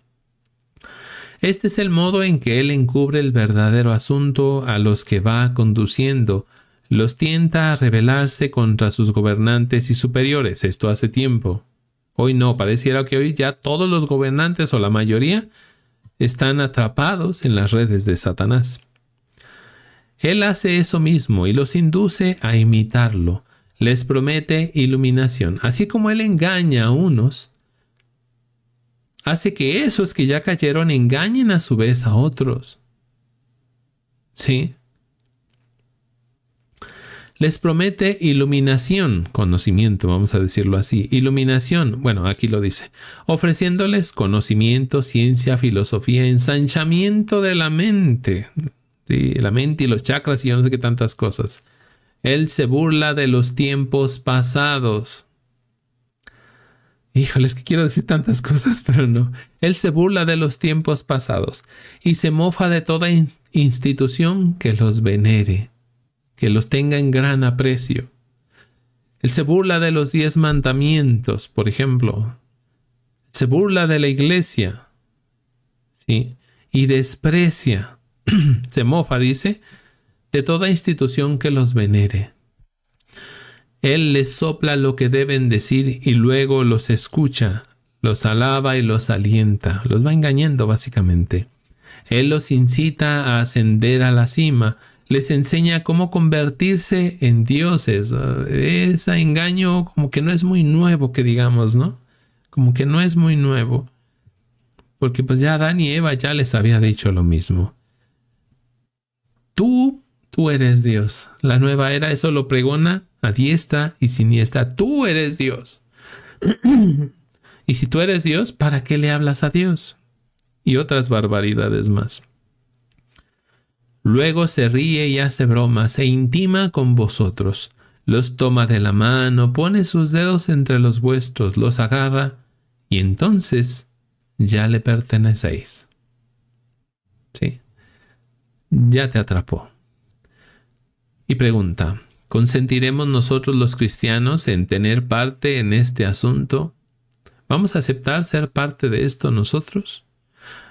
Este es el modo en que él encubre el verdadero asunto a los que va conduciendo. Los tienta a rebelarse contra sus gobernantes y superiores. Esto hace tiempo. Hoy no, pareciera que hoy ya todos los gobernantes o la mayoría están atrapados en las redes de Satanás. Él hace eso mismo y los induce a imitarlo, les promete iluminación. Así como Él engaña a unos, hace que esos que ya cayeron engañen a su vez a otros. ¿Sí? les promete iluminación, conocimiento, vamos a decirlo así, iluminación, bueno, aquí lo dice, ofreciéndoles conocimiento, ciencia, filosofía, ensanchamiento de la mente, sí, la mente y los chakras y yo no sé qué tantas cosas. Él se burla de los tiempos pasados. Híjoles que quiero decir tantas cosas, (laughs) pero no. Él se burla de los tiempos pasados y se mofa de toda institución que los venere que los tenga en gran aprecio. Él se burla de los diez mandamientos, por ejemplo. Se burla de la iglesia. ¿sí? Y desprecia, (clears throat) se mofa, dice, de toda institución que los venere. Él les sopla lo que deben decir y luego los escucha, los alaba y los alienta, los va engañando básicamente. Él los incita a ascender a la cima les enseña cómo convertirse en dioses. Ah, ese engaño como que no es muy nuevo, que digamos, ¿no? Como que no es muy nuevo. Porque pues ya Adán y Eva ya les había dicho lo mismo. Tú, tú eres Dios. La nueva era eso lo pregona a diestra y siniestra. Tú eres Dios. (clears throat) y si tú eres Dios, ¿para qué le hablas a Dios? Y otras barbaridades más. Luego se ríe y hace bromas e intima con vosotros. Los toma de la mano, pone sus dedos entre los vuestros, los agarra y entonces ya le pertenecéis. ¿Sí? Ya te atrapó. Y pregunta, ¿consentiremos nosotros los cristianos en tener parte en este asunto? ¿Vamos a aceptar ser parte de esto nosotros?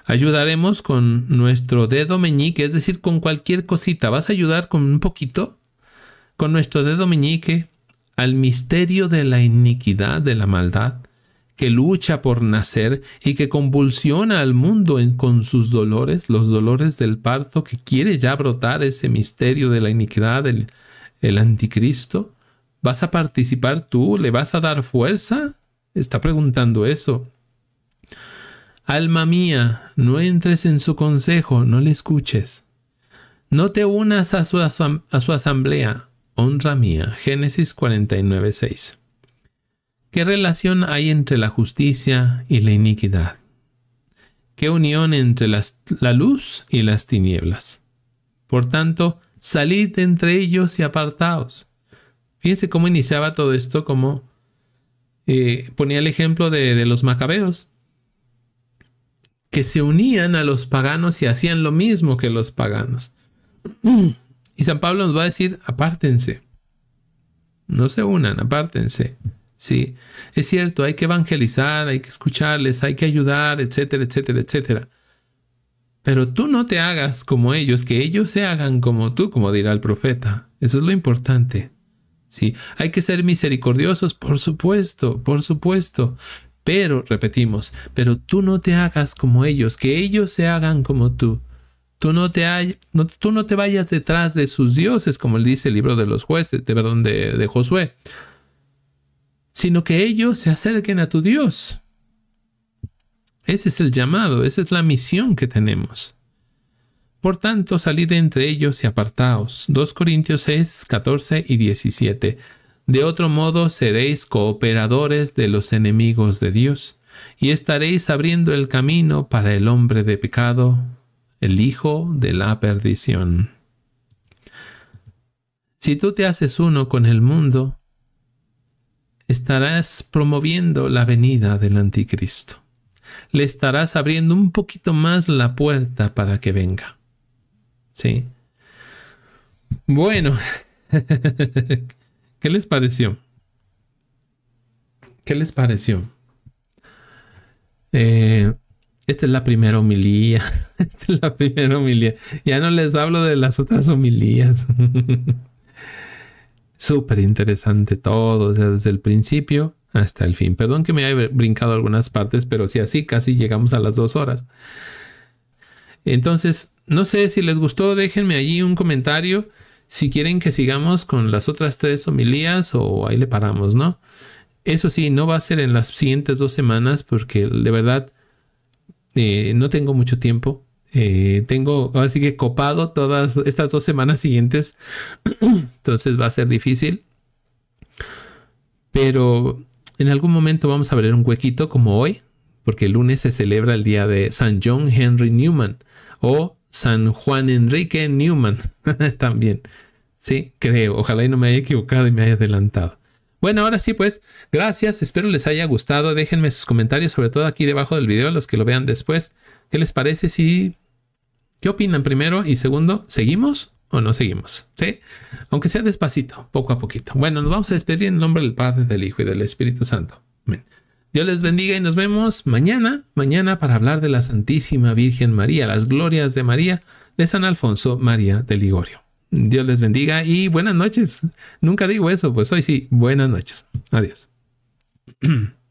Ayudaremos con nuestro dedo meñique, es decir, con cualquier cosita. Vas a ayudar con un poquito, con nuestro dedo meñique, al misterio de la iniquidad, de la maldad, que lucha por nacer y que convulsiona al mundo con sus dolores, los dolores del parto, que quiere ya brotar ese misterio de la iniquidad, del el anticristo. ¿Vas a participar tú? ¿Le vas a dar fuerza? Está preguntando eso. Alma mía, no entres en su consejo, no le escuches. No te unas a su, asamblea, honra mía. Génesis 49.6. ¿Qué relación hay entre la justicia y la iniquidad? ¿Qué unión entre la luz y las tinieblas? Por tanto, salid entre ellos y apartaos. Fíjense cómo iniciaba todo esto, como eh, ponía el ejemplo de los macabeos que se unían a los paganos y hacían lo mismo que los paganos. Y San Pablo nos va a decir, apártense. No se unan, apártense. Sí, es cierto, hay que evangelizar, hay que escucharles, hay que ayudar, etcétera, etcétera, etcétera. Pero tú no te hagas como ellos, que ellos se hagan como tú, como dirá el profeta. Eso es lo importante. Sí, hay que ser misericordiosos, por supuesto, por supuesto. Pero, repetimos, pero tú no te hagas como ellos, que ellos se hagan como tú. Tú no te, no, tú no te vayas detrás de sus dioses, como dice el libro de los jueces, de, de, de Josué, sino que ellos se acerquen a tu Dios. Ese es el llamado, esa es la misión que tenemos. Por tanto, salid entre ellos y apartaos. 2 Corintios 6, 14 y 17. De otro modo seréis cooperadores de los enemigos de Dios y estaréis abriendo el camino para el hombre de pecado, el hijo de la perdición. Si tú te haces uno con el mundo, estarás promoviendo la venida del anticristo. Le estarás abriendo un poquito más la puerta para que venga. ¿Sí? Bueno. (laughs) ¿Qué les pareció? ¿Qué les pareció? Eh, esta es la primera homilía. (laughs) Esta es la primera homilía. Ya no les hablo de las otras homilías. (laughs) Súper interesante todo, desde el principio hasta el fin. Perdón que me haya brincado algunas partes, pero sí, así casi llegamos a las dos horas. Entonces, no sé si les gustó, déjenme allí un comentario. Si quieren que sigamos con las otras tres homilías o ahí le paramos, ¿no? Eso sí, no va a ser en las siguientes dos semanas porque de verdad eh, no tengo mucho tiempo. Eh, tengo así que copado todas estas dos semanas siguientes. (clears throat) Entonces va a ser difícil. Pero en algún momento vamos a abrir un huequito como hoy, porque el lunes se celebra el día de San John Henry Newman o San Juan Enrique Newman (laughs) también. Sí, creo. Ojalá y no me haya equivocado y me haya adelantado. Bueno, ahora sí, pues, gracias. Espero les haya gustado. Déjenme sus comentarios, sobre todo aquí debajo del video, los que lo vean después. ¿Qué les parece si... ¿Qué opinan primero? Y segundo, ¿seguimos o no seguimos? ¿Sí? Aunque sea despacito, poco a poquito. Bueno, nos vamos a despedir en nombre del Padre, del Hijo y del Espíritu Santo. Amén. Dios les bendiga y nos vemos mañana, mañana para hablar de la Santísima Virgen María, las glorias de María, de San Alfonso María de Ligorio. Dios les bendiga y buenas noches. Nunca digo eso, pues hoy sí, buenas noches. Adiós. (clears throat)